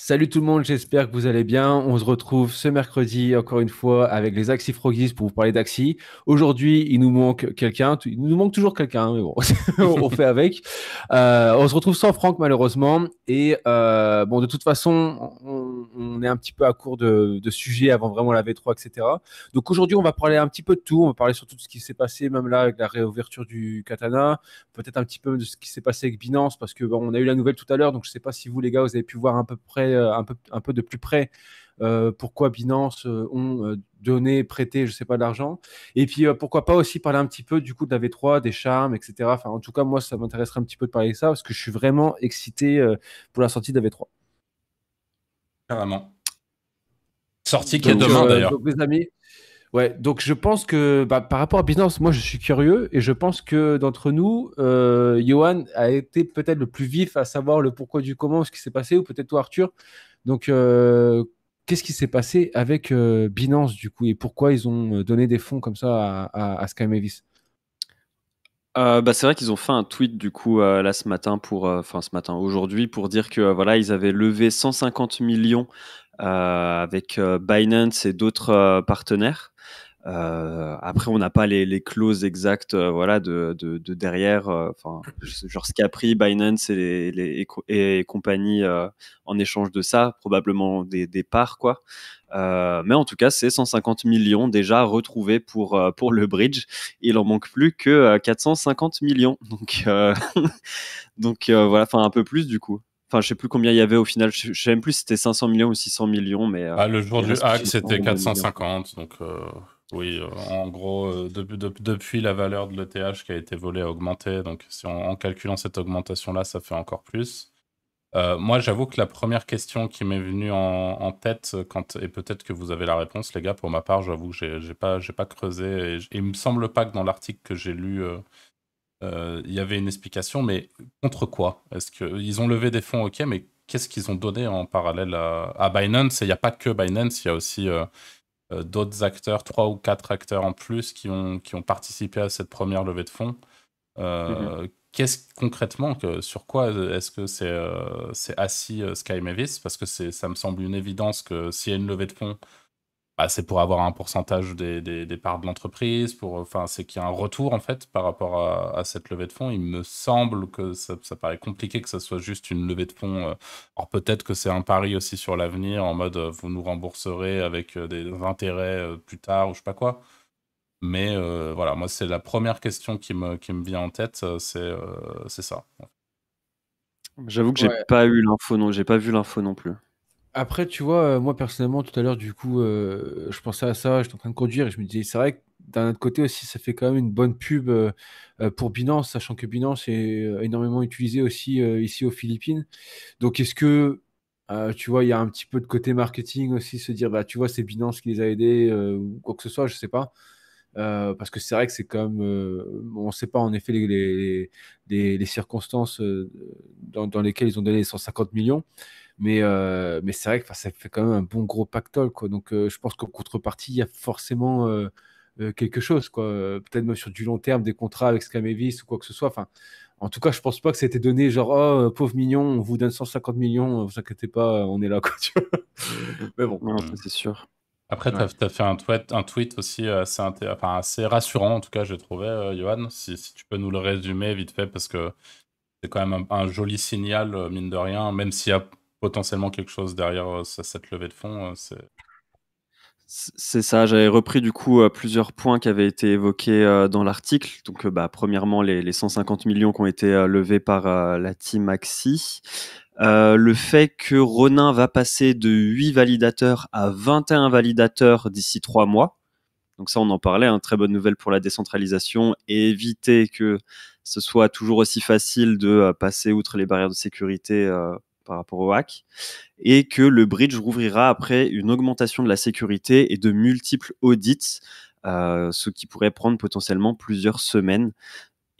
Salut tout le monde, j'espère que vous allez bien. On se retrouve ce mercredi encore une fois avec les Axi pour vous parler d'Axi. Aujourd'hui, il nous manque quelqu'un. Il nous manque toujours quelqu'un, hein, mais bon, on fait avec. Euh, on se retrouve sans Franck malheureusement. Et euh, bon, de toute façon, on, est un petit peu à court de, de sujets avant vraiment la V3, etc. Donc aujourd'hui, on va parler un petit peu de tout. On va parler surtout de ce qui s'est passé, même là, avec la réouverture du Katana. Peut-être un petit peu de ce qui s'est passé avec Binance, parce que on a eu la nouvelle tout à l'heure. Donc je ne sais pas si vous, les gars, vous avez pu voir à peu près euh, un peu, un peu de plus près euh, pourquoi Binance euh, ont donné, prêté, je sais pas, de l'argent. Et puis pourquoi pas aussi parler un petit peu du coup de la V3, des charmes, etc. Enfin, en tout cas, moi, ça m'intéresserait un petit peu de parler de ça parce que je suis vraiment excité pour la sortie de la V3. Carrément. Sortie qui est demain d'ailleurs. donc, mes amis, Ouais, donc je pense que bah, par rapport à Binance, moi je suis curieux et je pense que d'entre nous, euh, Johan a été peut-être le plus vif à savoir le pourquoi du comment, ce qui s'est passé, ou peut-être toi Arthur. Donc euh, qu'est-ce qui s'est passé avec euh, Binance du coup et pourquoi ils ont donné des fonds comme ça à, à, Sky Mavis bah, c'est vrai qu'ils ont fait un tweet du coup là ce matin pour enfin ce matin aujourd'hui pour dire que voilà ils avaient levé 150 millions avec Binance et d'autres partenaires euh, après, on n'a pas les, clauses exactes euh, voilà, de, derrière, euh, enfin, genre ce qu'a pris Binance et, les, compagnie en échange de ça, probablement des, parts. Quoi. mais en tout cas, c'est 150 millions déjà retrouvés pour, pour le bridge. Il en manque plus que 450 millions. Donc, donc voilà, enfin un peu plus du coup. Enfin, je sais plus combien il y avait au final. Je sais même plus si c'était 500 millions ou 600 millions, mais. Ah, le jour du hack, c'était 450, donc. Oui, euh, en gros, euh, depuis la valeur de l'ETH qui a été volée a augmenté. Donc, si en calculant cette augmentation-là, ça fait encore plus. Euh, moi, j'avoue que la première question qui m'est venue en, tête, quand, et peut-être que vous avez la réponse, les gars, pour ma part, j'avoue que j'ai pas, pas creusé. Et, il me semble pas que dans l'article que j'ai lu, il y avait une explication, mais contre quoi Est-ce qu'ils ont levé des fonds, ok, mais qu'est-ce qu'ils ont donné en parallèle à, à Binance il n'y a pas que Binance, il y a aussi euh, d'autres acteurs, trois ou quatre acteurs en plus qui ont, qui ont participé à cette première levée de fonds. Euh, mhm. Qu'est-ce concrètement, que, sur quoi est-ce que c'est euh, assis Sky Mavis Parce que ça me semble une évidence que s'il y a une levée de fonds, bah, c'est pour avoir un pourcentage des, parts de l'entreprise, pour, enfin, c'est qu'il y a un retour en fait par rapport à, cette levée de fonds. Il me semble que ça, paraît compliqué que ça soit juste une levée de fonds. Euh. Alors peut-être que c'est un pari aussi sur l'avenir, en mode euh, vous nous rembourserez avec euh, des, intérêts plus tard ou je sais pas quoi. Mais voilà, moi c'est la première question qui me, qui me vient en tête, c'est ça. J'avoue que j'ai pas eu l'info non, j'ai pas vu l'info non plus. Après, tu vois, euh, moi personnellement, tout à l'heure, du coup, euh, je pensais à ça, j'étais en train de conduire et je me disais, c'est vrai que d'un autre côté aussi, ça fait quand même une bonne pub euh, pour Binance, sachant que Binance est énormément utilisé aussi ici aux Philippines. Donc, est-ce que, tu vois, il y a un petit peu de côté marketing aussi, se dire, bah, tu vois, c'est Binance qui les a aidés ou quoi que ce soit, je ne sais pas. parce que c'est vrai que c'est comme même, on ne sait pas en effet les, circonstances dans, lesquelles ils ont donné les 150 millions. Mais, euh, mais c'est vrai que ça fait quand même un bon gros pactole. Quoi. Donc euh, je pense qu'en contrepartie, il y a forcément euh, quelque chose. Quoi. Peut-être même sur du long terme, des contrats avec Scamavis ou quoi que ce soit. Enfin, en tout cas, je pense pas que c'était donné genre, oh, pauvre mignon, on vous donne 150 millions, vous inquiétez pas, on est là. Quoi, mais bon, c'est sûr. Après, tu as, fait un tweet, un tweet aussi assez, assez rassurant, en tout cas, j'ai trouvé, Johan. Si, tu peux nous le résumer vite fait, parce que c'est quand même un joli signal, mine de rien, même s'il y a potentiellement quelque chose derrière euh, cette levée de fonds. Euh, c'est ça, j'avais repris du coup euh, plusieurs points qui avaient été évoqués dans l'article. Donc, bah, premièrement, les, 150 millions qui ont été levés par la team Axi. le fait que Ronin va passer de 8 validateurs à 21 validateurs d'ici 3 mois. Donc ça, on en parlait, hein. très bonne nouvelle pour la décentralisation et éviter que ce soit toujours aussi facile de passer outre les barrières de sécurité par rapport au hack, et que le bridge rouvrira après une augmentation de la sécurité et de multiples audits, euh, ce qui pourrait prendre potentiellement plusieurs semaines.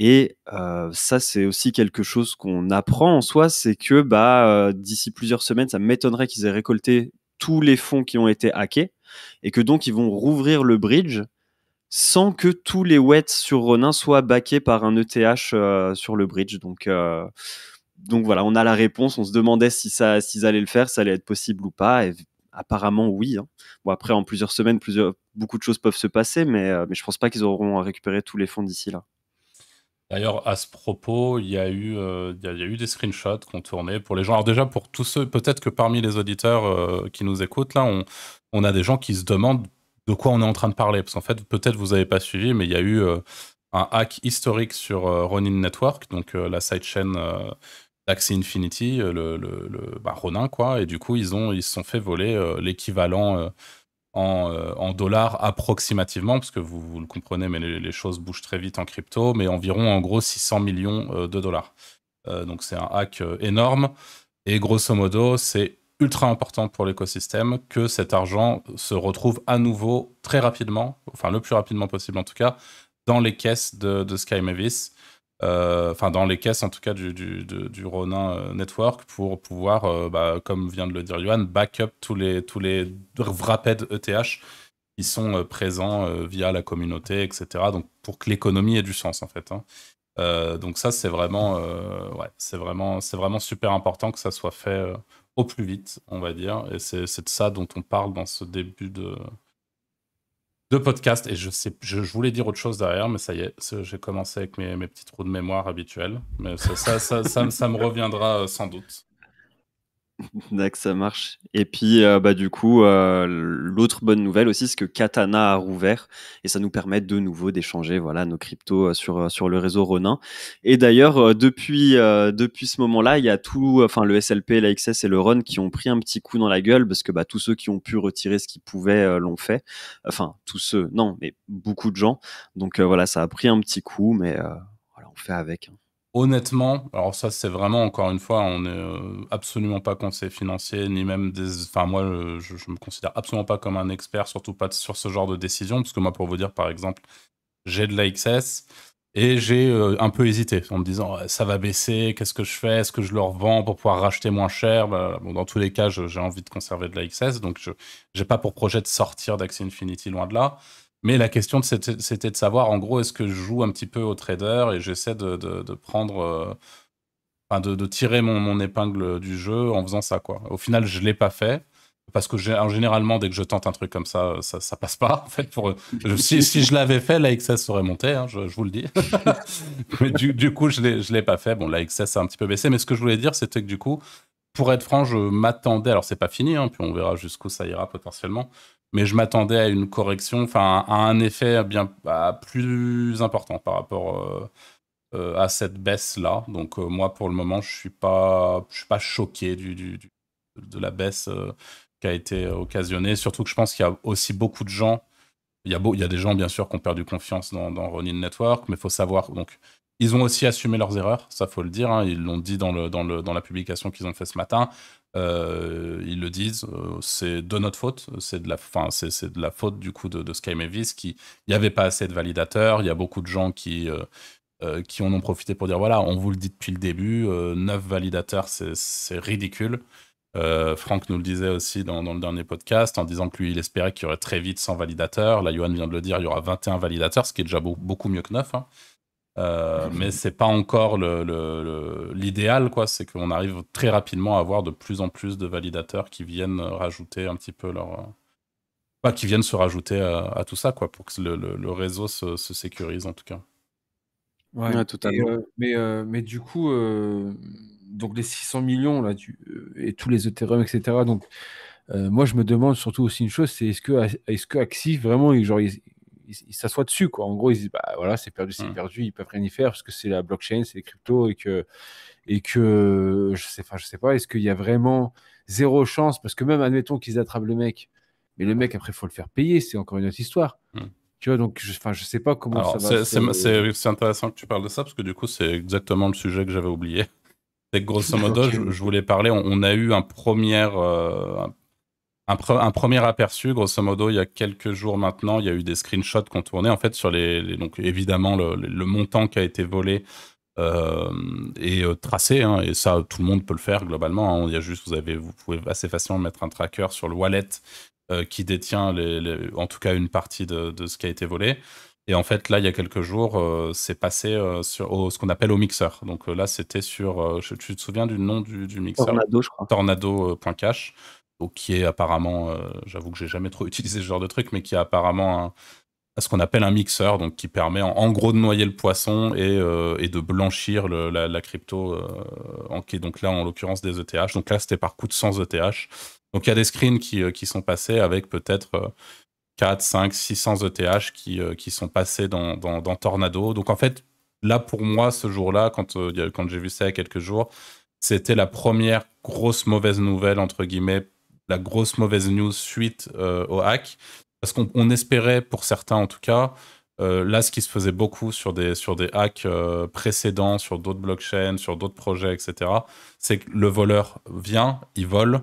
Et euh, ça, c'est aussi quelque chose qu'on apprend en soi, c'est que bah, euh, d'ici plusieurs semaines, ça m'étonnerait qu'ils aient récolté tous les fonds qui ont été hackés, et que donc ils vont rouvrir le bridge sans que tous les wets sur Ronin soient backés par un ETH sur le bridge. Donc, donc voilà, on a la réponse. On se demandait si ça, s'ils allaient le faire, ça allait être possible ou pas. Et apparemment, oui. Hein. Bon, après, en plusieurs semaines, plusieurs, beaucoup de choses peuvent se passer, mais, je euh, mais je pense pas qu'ils auront à récupérer tous les fonds d'ici là. D'ailleurs, à ce propos, il y, a eu, euh, il y, a, eu des screenshots qu'on tournait pour les gens. Alors déjà, pour tous ceux, peut-être que parmi les auditeurs euh, qui nous écoutent, là, on, on, a des gens qui se demandent de quoi on est en train de parler. Parce qu'en fait, peut-être vous n'avez pas suivi, mais il y a eu un hack historique sur Ronin Network, donc la sidechain d'Axie Infinity, euh, le, le, le bah, Ronin, quoi. Et du coup, ils, ont, ils se sont fait voler euh, l'équivalent euh, en, en, dollars approximativement, parce que vous, le comprenez, mais les, choses bougent très vite en crypto, mais environ en gros 600 millions de dollars. donc c'est un hack énorme. Et grosso modo, c'est ultra important pour l'écosystème que cet argent se retrouve à nouveau très rapidement, enfin le plus rapidement possible en tout cas, dans les caisses de, de Sky Mavis euh, enfin dans les caisses en tout cas du, du, du, Ronin euh, Network pour pouvoir, euh, bah, comme vient de le dire Johan, backup tous les, tous les wrapped ETH qui sont présents via la communauté, etc. Donc pour que l'économie ait du sens en fait. Hein. donc ça c'est vraiment, ouais, c'est vraiment, c'est vraiment super important que ça soit fait au plus vite, on va dire. Et c'est de ça dont on parle dans ce début de, de podcast. Et je, sais, je, voulais dire autre chose derrière, mais ça y est, j'ai commencé avec mes, mes, petits trous de mémoire habituels. Mais ça, ça, ça me reviendra euh, sans doute. D'accord, ça marche. Et puis, euh, bah, du coup, euh, l'autre bonne nouvelle aussi, c'est que Katana a rouvert et ça nous permet de nouveau d'échanger voilà, nos cryptos euh, sur, sur le réseau Ronin. Et d'ailleurs, depuis, depuis ce moment-là, il y a tout, enfin, le SLP, l'AXS et le RON qui ont pris un petit coup dans la gueule parce que bah, tous ceux qui ont pu retirer ce qu'ils pouvaient l'ont fait. Enfin, tous ceux, non, mais beaucoup de gens. Donc voilà, ça a pris un petit coup, mais voilà, on fait avec. Hein honnêtement, alors ça c'est vraiment encore une fois, on n'est euh, absolument pas conseiller financier, ni même des... Enfin moi, euh, je, me considère absolument pas comme un expert, surtout pas sur ce genre de décision, parce que moi pour vous dire par exemple, j'ai de la XS et j'ai euh, un peu hésité en me disant ah, ça va baisser, qu'est-ce que je fais, est-ce que je le revends pour pouvoir racheter moins cher bah, Dans tous les cas, j'ai envie de conserver de la XS, donc je n'ai pas pour projet de sortir d'Axie Infinity loin de là. Mais la question, c'était de savoir, en gros, est-ce que je joue un petit peu au trader et j'essaie de, de, prendre, euh, de, de, tirer mon, mon, épingle du jeu en faisant ça, quoi. Au final, je l'ai pas fait parce que généralement, dès que je tente un truc comme ça, euh, ça, ça passe pas. En fait, pour si, si je l'avais fait, l'AXS aurait serait hein, je, vous le dis. mais du, du, coup, je ne l'ai pas fait. Bon, l'AXS a un petit peu baissé, mais ce que je voulais dire, c'était que du coup, pour être franc, je m'attendais. Alors, c'est pas fini, hein, puis on verra jusqu'où ça ira potentiellement mais je m'attendais à une correction, enfin à un effet bien bah, plus important par rapport euh, euh, à cette baisse là. Donc euh, moi pour le moment je suis pas je suis pas choqué du, de la baisse qui a été occasionnée. Surtout que je pense qu'il y a aussi beaucoup de gens. Il y a il y a des gens bien sûr qui ont perdu confiance dans, dans Ronin Network, mais il faut savoir donc ils ont aussi assumé leurs erreurs, ça faut le dire. Hein. ils l'ont dit dans le le dans la publication qu'ils ont fait ce matin. Euh, ils le disent, euh, c'est de notre faute, c'est de la, c'est, de la faute du coup de, de qui, il n'y avait pas assez de validateurs, il y a beaucoup de gens qui, euh, qui en ont profité pour dire voilà, on vous le dit depuis le début, 9 validateurs, c'est, ridicule. Franck nous le disait aussi dans, dans, le dernier podcast en disant que lui, il espérait qu'il y aurait très vite 100 validateurs. Là, Johan vient de le dire, il y aura 21 validateurs, ce qui est déjà beaucoup mieux que 9 mais euh, mais c'est pas encore l'idéal, quoi. C'est qu'on arrive très rapidement à avoir de plus en plus de validateurs qui viennent rajouter un petit peu leur. pas euh, bah, qui viennent se rajouter euh, à, tout ça, quoi, pour que le, réseau se, sécurise, en tout cas. Ouais, mais, mais du coup, donc les 600 millions, là, du, et tous les Ethereum, etc. Donc. moi, je me demande surtout aussi une chose, c'est est-ce que, est-ce que Axie, vraiment, genre, ils s'assoient dessus. Quoi. En gros, ils disent bah, voilà, c'est perdu, c'est mmh. perdu, ils peuvent rien y faire parce que c'est la blockchain, c'est les cryptos et que, et que je sais pas, je sais pas, est-ce qu'il y a vraiment zéro chance Parce que même, admettons qu'ils attrapent le mec, mais le mec, après, il faut le faire payer, c'est encore une autre histoire. Mmh. Tu vois, donc je, je sais pas comment ça va. C'est intéressant que tu parles de ça parce que du coup, c'est exactement le sujet que j'avais oublié. C'est grosso modo, je, voulais parler, on, a eu un premier, euh, un, premier aperçu, grosso modo, il y a quelques jours maintenant, il y a eu des screenshots qu'on tournait en fait sur les, donc évidemment le, montant qui a été volé euh, est euh, tracé hein, et ça tout le monde peut le faire globalement. Hein. il y a juste vous avez vous pouvez assez facilement mettre un tracker sur le wallet euh, qui détient en tout cas une partie de, ce qui a été volé. Et en fait, là, il y a quelques jours, euh, c'est passé sur ce qu'on appelle au mixeur. Donc là, c'était sur, tu te souviens du nom du, du mixeur Tornado, je crois qui est apparemment, euh, j'avoue que j'ai jamais trop utilisé ce genre de truc, mais qui a apparemment un, ce qu'on appelle un mixeur, donc qui permet en, gros de noyer le poisson et, euh, de blanchir la, crypto, euh, en, qui est donc là en l'occurrence des ETH. Donc là, c'était par coup de 100 ETH. Donc il y a des screens qui, qui sont passés avec peut-être 4, 5, 600 ETH qui, qui sont passés dans, dans, Tornado. Donc en fait, là pour moi, ce jour-là, quand, quand j'ai vu ça il y a quelques jours, c'était la première grosse mauvaise nouvelle, entre guillemets, la grosse mauvaise news suite euh, au hack. Parce qu'on espérait, pour certains en tout cas, euh, là, ce qui se faisait beaucoup sur des, sur des hacks euh, précédents, sur d'autres blockchains, sur d'autres projets, etc., c'est que le voleur vient, il vole,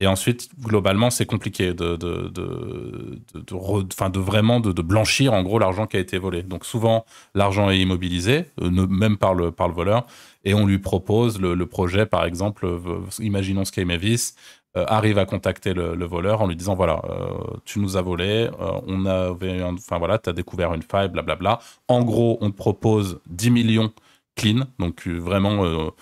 et ensuite, globalement, c'est compliqué de, de, de, de, de vraiment de, blanchir, en gros, l'argent qui a été volé. Donc souvent, l'argent est immobilisé, même par le, par le voleur, et on lui propose le, le projet, par exemple, imaginons Sky Mavis, euh, arrive à contacter le, voleur en lui disant voilà euh, tu nous as volé euh, on avait enfin voilà tu as découvert une faille blablabla en gros on te propose 10 millions clean donc vraiment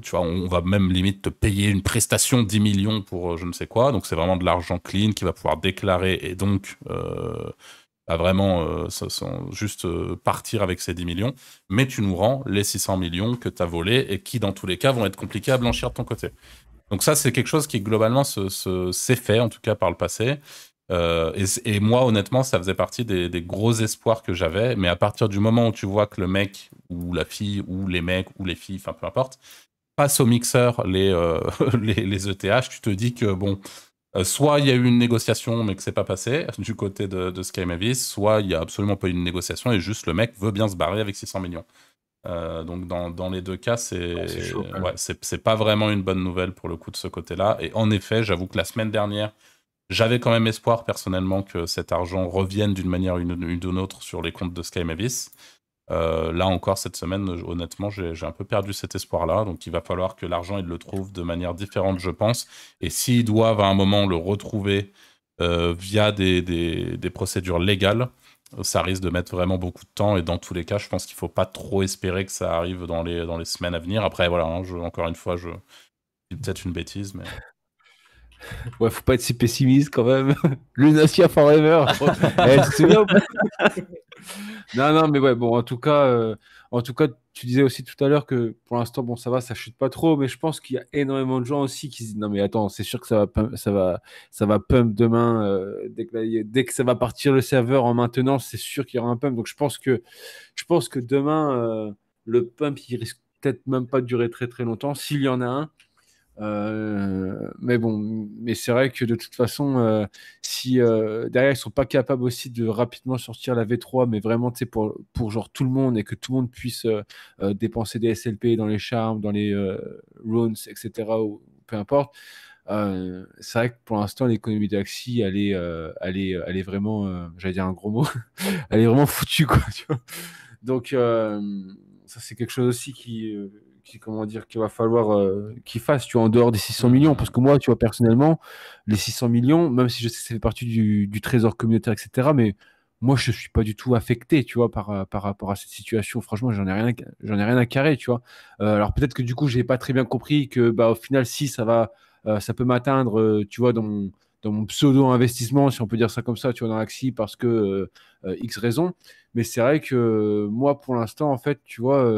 tu vois on va même limite te payer une prestation 10 millions pour je ne sais quoi donc c'est vraiment de l'argent clean qui va pouvoir déclarer et donc à bah, vraiment juste partir avec ces 10 millions mais tu nous rends les 600 millions que tu as volé et qui dans tous les cas vont être compliqués à blanchir de ton côté donc ça, c'est quelque chose qui globalement s'est fait, en tout cas par le passé. Euh, et, moi, honnêtement, ça faisait partie des, gros espoirs que j'avais. Mais à partir du moment où tu vois que le mec ou la fille ou les mecs ou les filles, enfin peu importe, passe au mixeur les, euh, les, ETH, e tu te dis que bon, euh, soit il y a eu une négociation mais que c'est pas passé du côté de, de Sky Mavis, soit il y a absolument pas eu de négociation et juste le mec veut bien se barrer avec 600 millions. Euh, donc dans, dans, les deux cas, c'est ouais, pas vraiment une bonne nouvelle pour le coup de ce côté-là. Et en effet, j'avoue que la semaine dernière, j'avais quand même espoir personnellement que cet argent revienne d'une manière ou d'une autre sur les comptes de Sky Mavis. Euh, là encore, cette semaine, honnêtement, j'ai un peu perdu cet espoir-là. Donc, il va falloir que l'argent, il le trouve de manière différente, je pense. Et s'ils doivent à un moment le retrouver euh, via des, des, procédures légales, ça risque de mettre vraiment beaucoup de temps. Et dans tous les cas, je pense qu'il faut pas trop espérer que ça arrive dans les, dans les semaines à venir. Après, voilà, hein, je, encore une fois, je peut-être une bêtise, mais. Ouais, faut pas être si pessimiste quand même. Lunacia Forever. Eh, non, non, mais ouais, bon, en tout cas, euh, en tout cas, tu disais aussi tout à l'heure que pour l'instant, bon, ça va, ça chute pas trop, mais je pense qu'il y a énormément de gens aussi qui se disent non mais attends, c'est sûr que ça va, pump, ça va, ça va pump demain euh, dès, que ça va partir le serveur en maintenance, c'est sûr qu'il y aura un pump. Donc je pense que, je pense que demain euh, le pump il risque peut-être même pas de durer très très longtemps s'il y en a un. Euh, mais bon, mais c'est vrai que de toute façon, euh, si euh, derrière ils sont pas capables aussi de rapidement sortir la V3, mais vraiment tu pour pour genre tout le monde et que tout le monde puisse dépenser des SLP dans les charmes, dans les runes, etc. Ou, peu importe. c'est vrai que pour l'instant l'économie d'axi elle est, elle elle est vraiment j'allais dire un gros mot elle est vraiment foutue quoi tu vois donc ça c'est quelque chose aussi qui comment dire qu'il va falloir euh, qu'il fasse tu en dehors des 600 millions parce que moi tu vois personnellement les 600 millions même si je sais que ça fait partie du, trésor communautaire etc mais moi je ne suis pas du tout affecté tu vois par par rapport à cette situation franchement j'en ai rien j'en ai rien à carrer tu vois euh, alors peut-être que du coup je n'ai pas très bien compris que bah au final si ça va euh, ça peut m'atteindre tu vois dans dans mon pseudo-investissement, si on peut dire ça comme ça, tu vois, dans l'Axi, parce que euh, euh, X raison. Mais c'est vrai que euh, moi, pour l'instant, en fait, tu vois,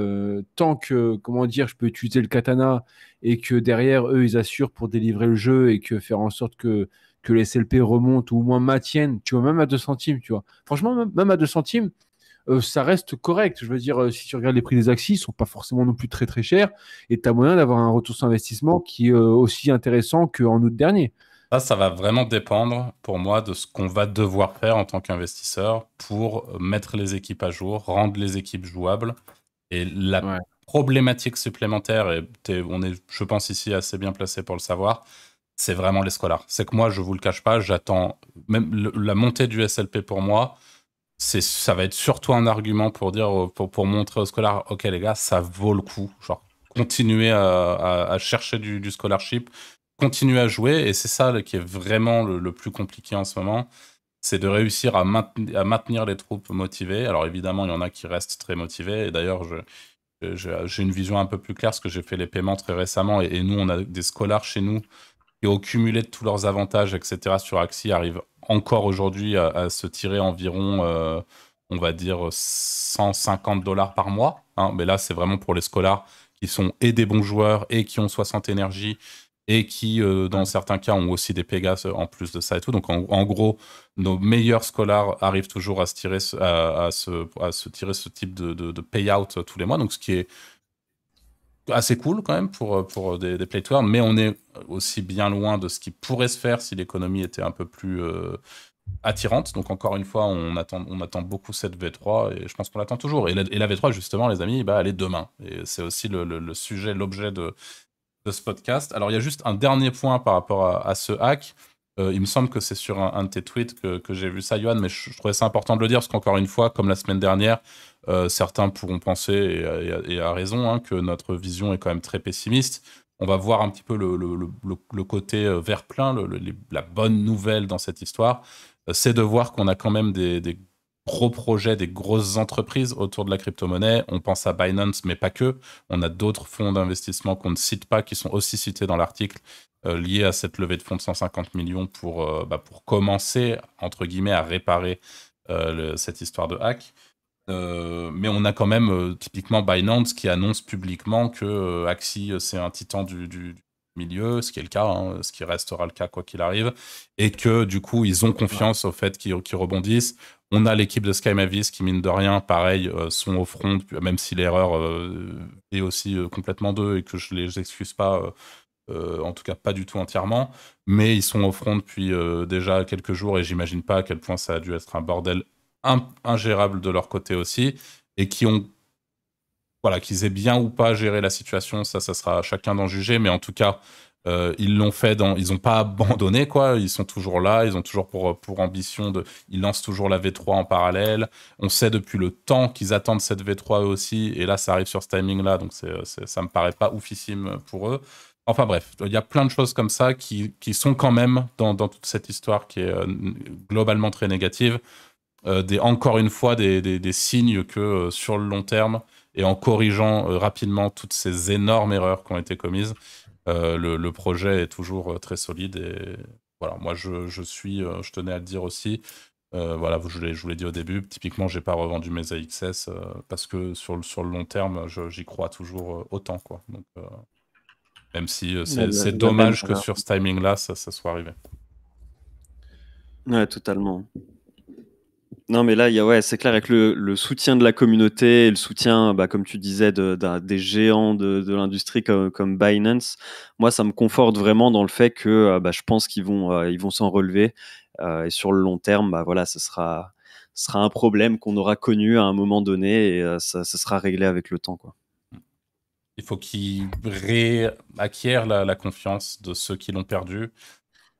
tant que, comment dire, je peux utiliser le katana et que derrière, eux, ils assurent pour délivrer le jeu et que faire en sorte que, les SLP remontent ou au moins maintiennent, tu vois, même à 2 centimes, tu vois. Franchement, même à 2 centimes, ça reste correct. Je veux dire, si tu regardes les prix des axes, ils sont pas forcément non plus très très chers et tu as moyen d'avoir un retour sur investissement qui est aussi intéressant qu'en août dernier. Ça, va vraiment dépendre pour moi de ce qu'on va devoir faire en tant qu'investisseur pour mettre les équipes à jour, rendre les équipes jouables. Et la problématique supplémentaire, et on est, je pense, ici assez bien placé pour le savoir, c'est vraiment les scolars, C'est que moi, je vous le cache pas, j'attends même la montée du SLP pour moi. ça va être surtout un argument pour dire, euh, pour, montrer aux scolars, ok les gars, ça vaut le coup. Genre, continuer à, chercher du, du, scholarship, continuer à jouer. Et c'est ça qui est vraiment le, plus compliqué en ce moment. C'est de réussir à, maintenir, les troupes motivées. Alors évidemment, il y en a qui restent très motivés. Et d'ailleurs, je, j'ai une vision un peu plus claire parce que j'ai fait les paiements très récemment et, nous, on a des scolars chez nous qui, au cumulé tous leurs avantages, etc., sur Axie, arrivent encore aujourd'hui à, se tirer environ, euh, on va dire, 150 dollars par mois. Hein. Mais là, c'est vraiment pour les scolars, qui sont et des bons joueurs et qui ont 60 énergies et qui, euh, dans certains cas, ont aussi des Pégases euh, en plus de ça et tout. Donc, en, gros, nos meilleurs scholars arrivent toujours à se tirer ce, à, se, tirer ce type de, payout euh, tous les mois. Donc, ce qui est assez cool quand même pour, pour des, des mais on est aussi bien loin de ce qui pourrait se faire si l'économie était un peu plus attirante. Donc, encore une fois, on attend, on attend beaucoup cette V3 et je pense qu'on l'attend toujours. Et la, V3, justement, les amis, bah, elle est demain. Et c'est aussi le sujet, l'objet de ce podcast. Alors, il y a juste un dernier point par rapport à, ce hack. Euh, il me semble que c'est sur un, de tes tweets que, j'ai vu ça, Johan, mais je, trouvais ça important de le dire parce qu'encore une fois, comme la semaine dernière, euh, certains pourront penser, et, à raison, hein, que notre vision est quand même très pessimiste. On va voir un petit peu le, côté euh, vert plein, la bonne nouvelle dans cette histoire, c'est de voir qu'on a quand même des gros projets des grosses entreprises autour de la crypto-monnaie. On pense à Binance, mais pas que. On a d'autres fonds d'investissement qu'on ne cite pas, qui sont aussi cités dans l'article, lié euh, liés à cette levée de fonds de 150 millions pour, euh, bah, pour commencer, entre guillemets, à réparer euh, cette histoire de hack. mais on a quand même typiquement Binance qui annonce publiquement que Axie, c'est un titan du, du, milieu, ce qui est le cas, hein, ce qui restera le cas quoi qu'il arrive, et que du coup, ils ont confiance au fait qu'ils rebondissent. On a l'équipe de Sky Mavis qui, mine de rien, pareil, euh, sont au front, même si l'erreur euh, est aussi euh, complètement d'eux et que je les excuse pas, en tout cas pas du tout entièrement, mais ils sont au front depuis déjà quelques jours et j'imagine pas à quel point ça a dû être un bordel ingérable de leur côté aussi, et qui ont voilà, qu'ils aient bien ou pas géré la situation, ça, ça sera à chacun d'en juger. Mais en tout cas, euh, ils l'ont fait, ils n'ont pas abandonné, quoi. Ils sont toujours là, ils ont toujours pour, ambition de. Ils lancent toujours la V3 en parallèle. On sait depuis le temps qu'ils attendent cette V3 aussi. Et là, ça arrive sur ce timing-là, donc c'est, ne ça me paraît pas oufissime pour eux. Enfin bref, il y a plein de choses comme ça qui, sont quand même dans, toute cette histoire qui est euh, globalement très négative. Euh, des, encore une fois, des, des signes que sur le long terme, et en corrigeant euh, rapidement toutes ces énormes erreurs qui ont été commises, euh, le, projet est toujours euh, très solide. Et voilà, moi, je, suis, je tenais à le dire aussi, voilà, je vous l'ai dit au début, typiquement, j'ai pas revendu mes AXS parce que sur le, long terme, j'y crois toujours autant. Quoi. Donc, même si c'est dommage que sur ce timing-là, ça, ça, soit arrivé. Ouais, totalement. Non, mais là, ouais, c'est clair, avec le, soutien de la communauté et le soutien, bah, comme tu disais, des géants de, l'industrie comme, Binance, moi, ça me conforte vraiment dans le fait que euh, bah, je pense qu'ils vont euh, ils vont s'en relever. Euh, et sur le long terme, bah, voilà, ce sera, sera un problème qu'on aura connu à un moment donné et ça, sera réglé avec le temps. Quoi. Il faut qu'ils réacquièrent la, la, confiance de ceux qui l'ont perdu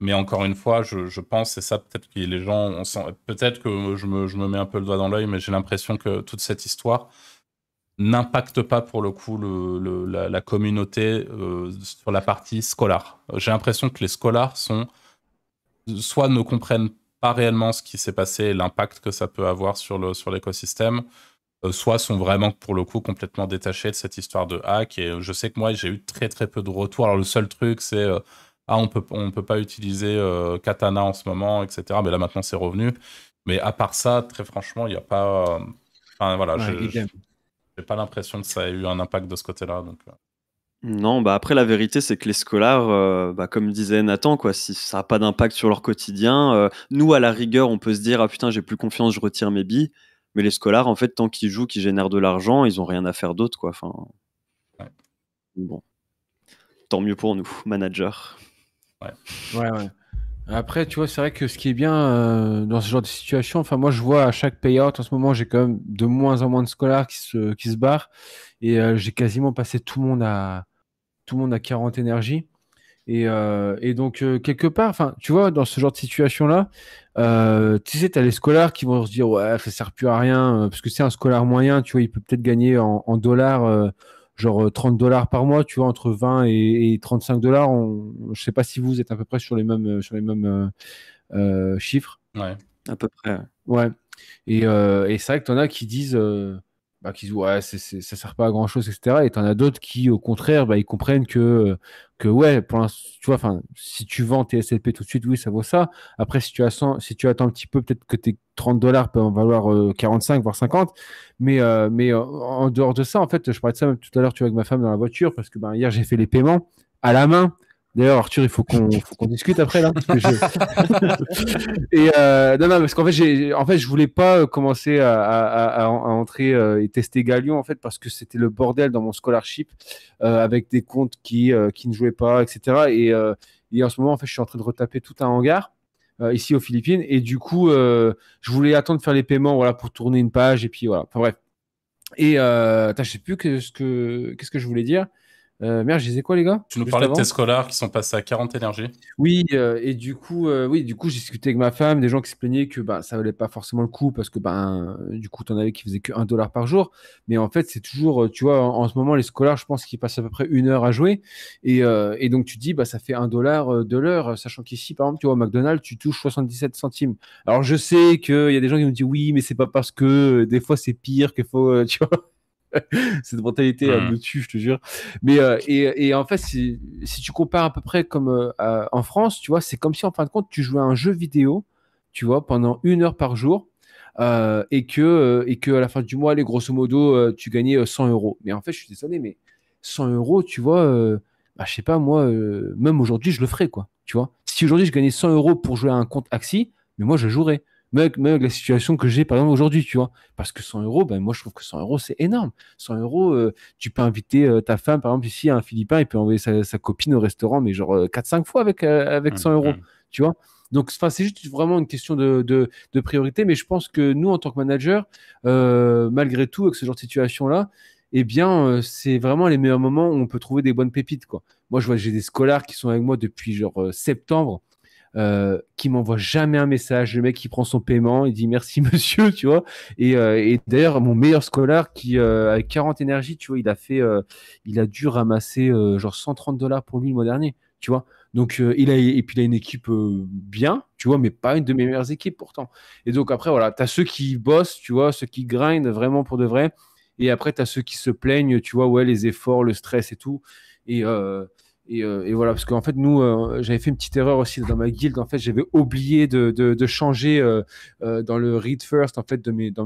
mais encore une fois, je, pense, et ça peut-être que les gens, on sent, peut-être que je me, je me, mets un peu le doigt dans l'œil, mais j'ai l'impression que toute cette histoire n'impacte pas pour le coup le, la, communauté euh, sur la partie scolaire. J'ai l'impression que les scolaires sont soit ne comprennent pas réellement ce qui s'est passé et l'impact que ça peut avoir sur le sur l'écosystème, euh, soit sont vraiment pour le coup complètement détachés de cette histoire de hack. Et euh, je sais que moi j'ai eu très très peu de retours. Alors le seul truc c'est ah, on peut, ne peut pas utiliser euh, Katana en ce moment, etc. Mais là, maintenant, c'est revenu. Mais à part ça, très franchement, il n'y a pas. Euh, enfin, voilà, je n'ai pas l'impression que ça ait eu un impact de ce côté-là. Euh. Non, bah après, la vérité, c'est que les scolaires, bah, comme disait Nathan, quoi, si ça n'a pas d'impact sur leur quotidien, nous, à la rigueur, on peut se dire Ah putain, j'ai plus confiance, je retire mes billes. Mais les scolaires, en fait, tant qu'ils jouent, qu'ils génèrent de l'argent, ils n'ont rien à faire d'autre. Quoi. Enfin... Bon. Tant mieux pour nous, managers. Après, tu vois, c'est vrai que ce qui est bien euh, dans ce genre de situation, enfin, moi, je vois à chaque payout, en ce moment, j'ai quand même de moins en moins de scolaires qui se, qui se barrent et euh, j'ai quasiment passé tout le monde à, tout le monde à 40 énergies. Et, euh, donc, quelque part, enfin, tu vois, dans ce genre de situation-là, tu sais, tu as les scolaires qui vont se dire, ouais, ça sert plus à rien, parce que c'est un scolaire moyen, tu vois, il peut peut-être gagner en, en dollars genre 30 euh, dollars par mois, tu vois, entre 20 et, 35 dollars. Je sais pas si vous êtes à peu près sur les mêmes, euh, sur les mêmes euh, chiffres. Ouais. À peu près. Ouais. Et, euh, c'est vrai que tu en as qui disent euh, bah, qui disent ouais, ça ne ça sert pas à grand chose, etc. Et tu en as d'autres qui, au contraire, bah, ils comprennent que, que ouais, tu vois, si tu vends tes SLP tout de suite, oui, ça vaut ça. Après, si tu, as si tu attends un petit peu, peut-être que tes 30 dollars peuvent en valoir 45, euh, voire 50. Mais, euh, mais euh, en dehors de ça, en fait, je parlais de ça tout à l'heure, tu vois, avec ma femme dans la voiture, parce que ben, hier, j'ai fait les paiements à la main. D'ailleurs, Arthur, il faut qu'on discute après là. et euh, non, non, parce qu'en fait, j'ai, en fait, je voulais pas euh, commencer à, entrer euh, et tester Galion en fait parce que c'était le bordel dans mon scholarship avec des comptes qui qui ne jouaient pas, etc. Et, et, en ce moment, en fait, je suis en train de retaper tout un hangar. ici aux Philippines et du coup je voulais attendre de faire les paiements voilà pour tourner une page et puis voilà enfin bref et euh, je sais plus ce que qu'est-ce que je voulais dire euh, merde, je disais quoi, les gars Tu nous parlais de tes qui sont passés à 40 énergies. Oui, euh, et du coup, euh, oui, du coup, j'ai discuté avec ma femme, des gens qui se plaignaient que bah, ça valait pas forcément le coup parce que bah, du coup, tu en avais qui faisaient que 1 dollar par jour. Mais en fait, c'est toujours, tu vois, en, ce moment, les scolaires, je pense qu'ils passent à peu près une heure à jouer. Et, donc, tu dis, bah, ça fait 1 dollar de l'heure, sachant qu'ici, par exemple, tu vois, au McDonald's, tu touches 77 centimes. Alors, je sais qu'il y a des gens qui me disent, oui, mais c'est pas parce que des fois, c'est pire qu'il faut, tu vois. cette mentalité mmh. me tue, je te jure. Mais euh, et, en fait, si, tu compares à peu près comme euh, en France, tu vois, c'est comme si en fin de compte tu jouais à un jeu vidéo, tu vois, pendant une heure par jour. Euh, et que et que à la fin du mois, les grosso modo, tu gagnais 100 euros. Mais en fait, je suis désolé, mais 100 euros, tu vois, bah, je sais pas moi, même aujourd'hui, je le ferais quoi. Tu vois, si aujourd'hui je gagnais 100 euros pour jouer à un compte Axi, mais moi je jouerais même, avec la situation que j'ai par exemple aujourd'hui, tu vois. Parce que 100 euros, ben, moi je trouve que 100 euros c'est énorme. 100 euros, euh, tu peux inviter euh, ta femme, par exemple, ici un Philippin, il peut envoyer sa, copine au restaurant, mais genre 4-5 euh, fois avec, avec 100 euros, tu vois. Donc, c'est juste vraiment une question de, priorité, mais je pense que nous, en tant que manager, malgré tout, avec ce genre de situation-là, eh bien, c'est vraiment les meilleurs moments où on peut trouver des bonnes pépites. Quoi. Moi, je vois, j'ai des scolaires qui sont avec moi depuis genre septembre. Euh, qui m'envoie jamais un message. Le mec qui prend son paiement, il dit merci monsieur, tu vois. Et, euh, et d'ailleurs, mon meilleur scolaire qui, a euh, avec 40 énergies, tu vois, il a fait, il a dû ramasser genre 130 dollars pour lui le mois dernier, tu vois. Donc, il a, et puis il a une équipe bien, tu vois, mais pas une de mes meilleures équipes pourtant. Et donc, après, voilà, tu as ceux qui bossent, tu vois, ceux qui grindent vraiment pour de vrai. Et après, tu as ceux qui se plaignent, tu vois, ouais, les efforts, le stress et tout. Et, euh, et, voilà, parce qu'en fait, nous, euh, j'avais fait une petite erreur aussi dans ma guilde. En fait, j'avais oublié de, changer euh, dans le read first, en fait, dans,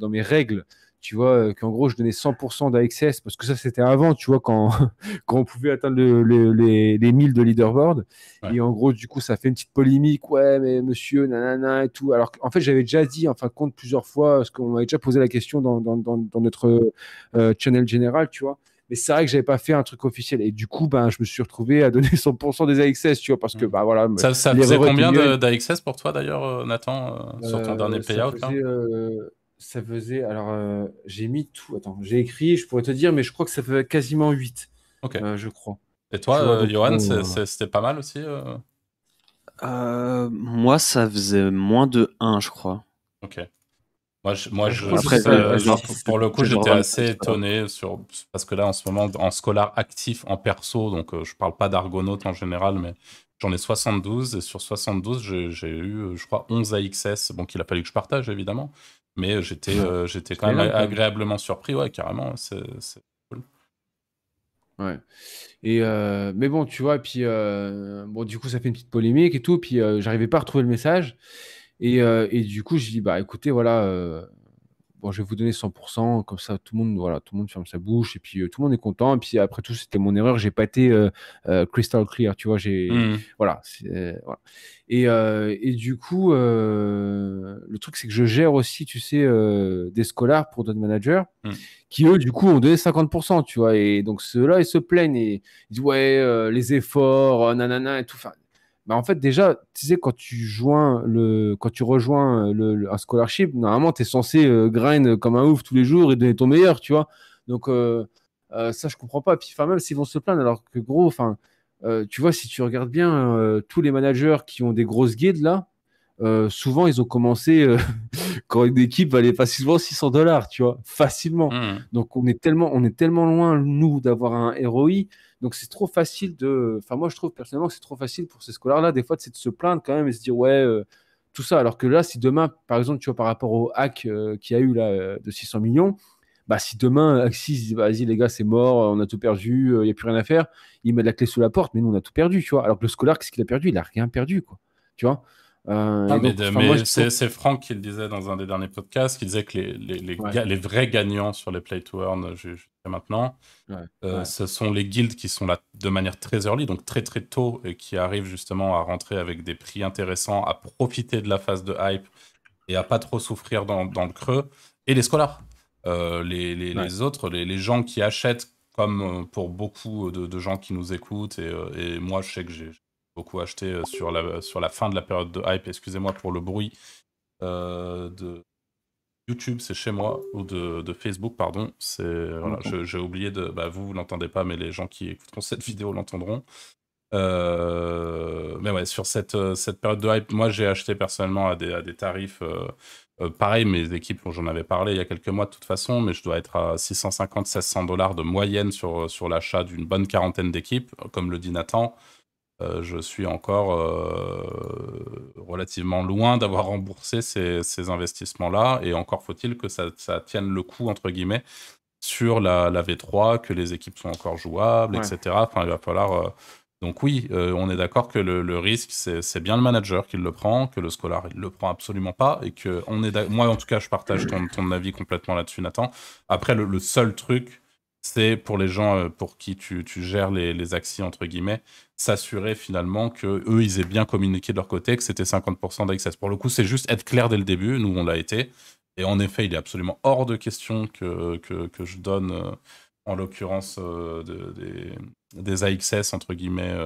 mes, règles. Tu vois, qu'en gros, je donnais 100% d'AXS, parce que ça, c'était avant, tu vois, quand, on pouvait atteindre les, les 1000 de leaderboard. Et en gros, du coup, ça fait une petite polémique. Ouais, mais monsieur, nanana et tout. Alors qu'en fait, j'avais déjà dit, en fin de compte, plusieurs fois, parce qu'on m'avait déjà posé la question dans notre channel général, tu vois c'est vrai que j'avais pas fait un truc officiel. Et du coup, ben, je me suis retrouvé à donner 100% des AXS, tu vois, parce que, bah voilà. Ça, faisait combien d'AXS pour toi, d'ailleurs, euh, Nathan, euh, sur ton euh, dernier payout ça faisait, alors, j'ai mis tout, attends, j'ai écrit, je pourrais te dire, mais je crois que ça faisait quasiment 8. Ok. je crois. Et toi, Johan, c'était pas mal aussi moi, ça faisait moins de 1, je crois. Ok. Moi, je, moi euh, pour le coup, j'étais assez étonné sur, parce que là, en ce moment, en scolar actif, en perso, donc je euh, je parle pas d'argonautes en général, mais j'en ai 72. Et sur 72, j'ai eu, euh, je crois, 11 AXS. Bon, qu'il a fallu que je partage, évidemment. Mais j'étais j'étais quand même agréablement surpris. Ouais, carrément. C'est cool. Ouais. Et mais bon, tu vois, puis bon, du coup, ça fait une petite polémique et tout. Puis j'arrivais pas à retrouver le message. Euh, et, du coup, je dis, bah écoutez, voilà, euh, bon, je vais vous donner 100%, comme ça, tout le monde, voilà, tout le monde ferme sa bouche, et puis euh, tout le monde est content. Et puis après tout, c'était mon erreur, j'ai été Crystal Clear, tu vois, j'ai. Mmh. Voilà, Et, et du coup, le truc, c'est que je gère aussi, tu sais, des scolaires pour d'autres managers. Mmh. qui eux du coup ont donné 50% tu vois et donc ceux-là ils se plaignent et ils disent ouais les efforts nanana et tout ça bah en fait, déjà, tu sais, quand tu, joins le, quand tu rejoins euh, le, un scholarship, normalement, tu es censé euh, grind comme un ouf tous les jours et donner ton meilleur, tu vois. Donc, euh, ça, je comprends pas. Puis, même s'ils vont se plaindre, alors que gros, enfin, tu vois, si tu regardes bien tous les managers qui ont des grosses guides là, souvent, ils ont commencé quand une équipe valait facilement 600 dollars, tu vois, facilement. Mmh. Donc, on est tellement, on est tellement loin, nous, d'avoir un ROI donc c'est trop facile de. Enfin, moi, je trouve personnellement que c'est trop facile pour ces scolaires-là, des fois, c'est de se plaindre quand même et se dire, ouais, euh, tout ça. Alors que là, si demain, par exemple, tu vois, par rapport au hack qui euh, qu'il y a eu là euh, de 600 millions, bah, si demain, Axis vas-y, les gars, c'est mort, on a tout perdu, il n'y a plus rien à faire, il met la clé sous la porte, mais nous, on a tout perdu, tu vois. Alors que le scolaire, qu'est-ce qu'il a perdu Il n'a rien perdu, quoi. Tu vois euh, ah, mais, c'est Franck qui le disait dans un des derniers podcasts, qui disait que les, les, vrais gagnants sur les play to earn jusqu'à maintenant, euh, ce sont les guildes qui sont là de manière très early, donc très très tôt, et qui arrivent justement à rentrer avec des prix intéressants, à profiter de la phase de hype et à pas trop souffrir dans, le creux, et les scholars. Euh, les, autres, les, gens qui achètent, comme pour beaucoup de, gens qui nous écoutent, et moi je sais que j'ai beaucoup acheté euh, sur la, sur la fin de la période de hype. Excusez-moi pour le bruit euh, de YouTube, c'est chez moi, ou de, Facebook, pardon. C'est voilà, J'ai oublié de. Bah, vous, vous l'entendez pas, mais les gens qui écouteront cette vidéo l'entendront. Euh, mais ouais, sur cette, cette période de hype, moi j'ai acheté personnellement à des, tarifs. pareils mes équipes, dont j'en avais parlé il y a quelques mois de toute façon, mais je dois être à 650-1600 dollars de moyenne sur, sur l'achat d'une bonne quarantaine d'équipes, comme le dit Nathan. Euh, je suis encore euh, relativement loin d'avoir remboursé ces, investissements-là. Et encore faut-il que ça, tienne le coup, entre guillemets, sur la, V3, que les équipes sont encore jouables, etc. Enfin, il va falloir. Euh, donc oui, on est d'accord que le, risque, c'est bien le manager qui le prend, que le scolaire il le prend absolument pas, et que on est moi en tout cas, je partage ton, avis complètement là-dessus, Nathan. Après, le seul truc c'est pour les gens euh, pour qui tu, gères les, les entre guillemets, s'assurer finalement que eux ils aient bien communiqué de leur côté, que c'était 50% d'AXS. Pour le coup, c'est juste être clair dès le début, nous on l'a été. Et en effet, il est absolument hors de question que, que, je donne, en l'occurrence, des, AXS, entre guillemets,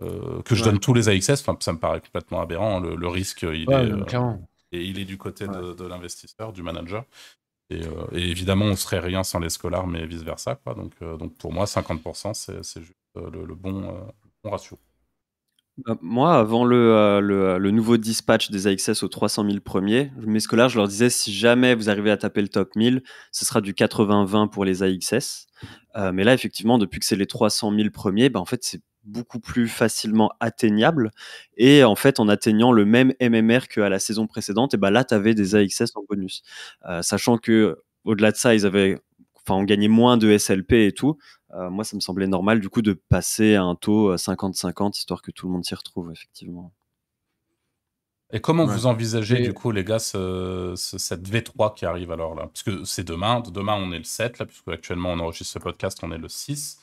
que je donne tous les AXS. Enfin, ça me paraît complètement aberrant. Hein. Le, risque, il est. et euh, il est du côté de l'investisseur, du manager. Euh, et, évidemment, on serait rien sans les scolars mais vice-versa. Donc, euh, donc pour moi, 50%, c'est, euh, le, bon, ratio. Bah, moi, avant le, le, nouveau dispatch des AXS aux 300 000 premiers, mes scolaires, je leur disais, si jamais vous arrivez à taper le top 1000, ce sera du 80-20 pour les AXS. mais là, effectivement, depuis que c'est les 300 000 premiers, bah, en fait, c'est beaucoup plus facilement atteignable. Et en fait, en atteignant le même MMR qu'à la saison précédente, et ben là, tu avais des AXS en bonus. Euh, sachant que au-delà de ça, ils avaient, enfin, on gagnait moins de SLP et tout. Euh, moi, ça me semblait normal du coup de passer à un taux 50-50, euh, histoire que tout le monde s'y retrouve, effectivement. Et comment vous envisagez du coup, les gars, cette V3 qui arrive alors là Parce que c'est demain, demain on est le 7, là, puisque actuellement on enregistre ce podcast, on est le 6.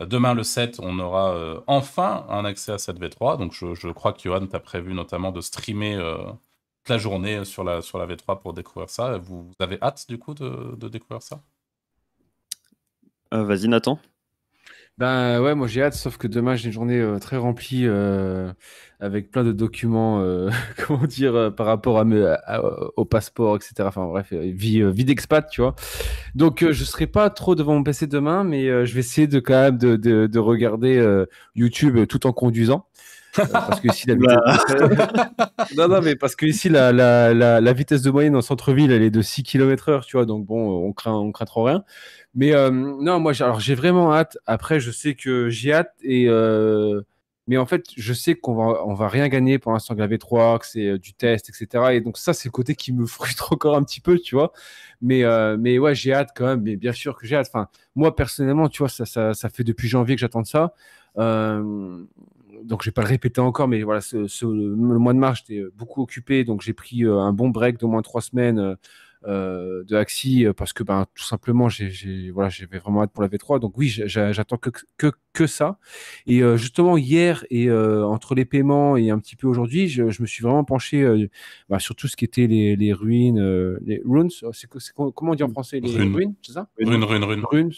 Demain, le 7, on aura euh, enfin un accès à cette V3. Donc, je, crois que Johan t'a prévu notamment de streamer euh, toute la journée sur la, sur la V3 pour découvrir ça. Vous, avez hâte, du coup, de, découvrir ça euh, Vas-y, Nathan. Ben ouais, moi j'ai hâte, sauf que demain j'ai une journée euh, très remplie euh, avec plein de documents, euh, comment dire, par rapport à, au passeport, etc. Enfin bref, vie, vie d'expat, tu vois. Donc je serai pas trop devant mon PC demain, mais je vais essayer de quand même de, de, regarder YouTube tout en conduisant. parce que ici, la bah. vitesse... non, non, mais parce que ici, la, vitesse de moyenne en centre-ville, elle est de 6 km/h, tu vois, donc bon, on craint, on craint trop rien. Mais euh, non, moi, j'ai vraiment hâte. Après, je sais que j'ai hâte et euh, mais en fait, je sais qu'on va on va rien gagner pour l'instant avec la V3, que c'est euh, du test, etc. Et donc ça, c'est le côté qui me frustre encore un petit peu, tu vois. Mais mais ouais, j'ai hâte quand même. Mais bien sûr que j'ai hâte. Enfin, moi personnellement, tu vois, ça fait depuis janvier que j'attends ça. donc je vais pas le répéter encore, mais voilà, le mois de mars, j'étais beaucoup occupé, donc j'ai pris un bon break d'au moins trois semaines euh, de Axie euh, parce que ben, tout simplement, j'ai voilà, j'avais vraiment hâte pour la V3. Donc oui, j'attends que, que, que, ça. Et euh, justement, hier, et entre les paiements et un petit peu aujourd'hui, je, me suis vraiment penché ben, sur tout ce qui était les, ruines, les runes, comment on dit en français Les runes, c'est ça Runes, runes,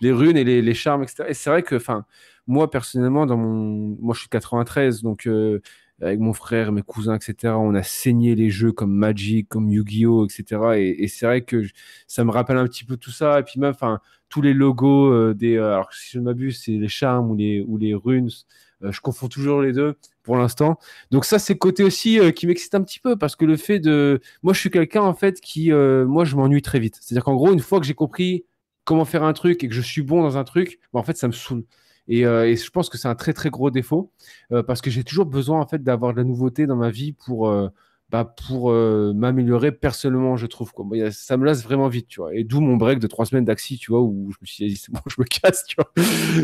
les runes, et les, les charmes, etc. Et c'est vrai que, enfin, moi personnellement, dans mon, moi je suis 93, donc avec mon frère, mes cousins, etc. On a saigné les jeux comme Magic, comme Yu-Gi-Oh, etc. Et, c'est vrai que ça me rappelle un petit peu tout ça. Et puis même, enfin, tous les logos euh, des, euh, alors si je ne m'abuse, c'est les charmes ou les runes. Euh, je confonds toujours les deux pour l'instant. Donc ça, c'est côté aussi qui m'excite un petit peu parce que le fait de, moi, je suis quelqu'un en fait qui, moi, je m'ennuie très vite. C'est-à-dire qu'en gros, une fois que j'ai compris comment faire un truc et que je suis bon dans un truc, bah, en fait, ça me saoule. Euh, et, je pense que c'est un très très gros défaut euh, parce que j'ai toujours besoin en fait d'avoir de la nouveauté dans ma vie pour euh, bah, pour m'améliorer personnellement, je trouve. ça me lasse vraiment vite, tu vois. Et d'où mon break de trois semaines d'axi, tu vois, où je me suis dit, c'est bon, je me casse, tu vois.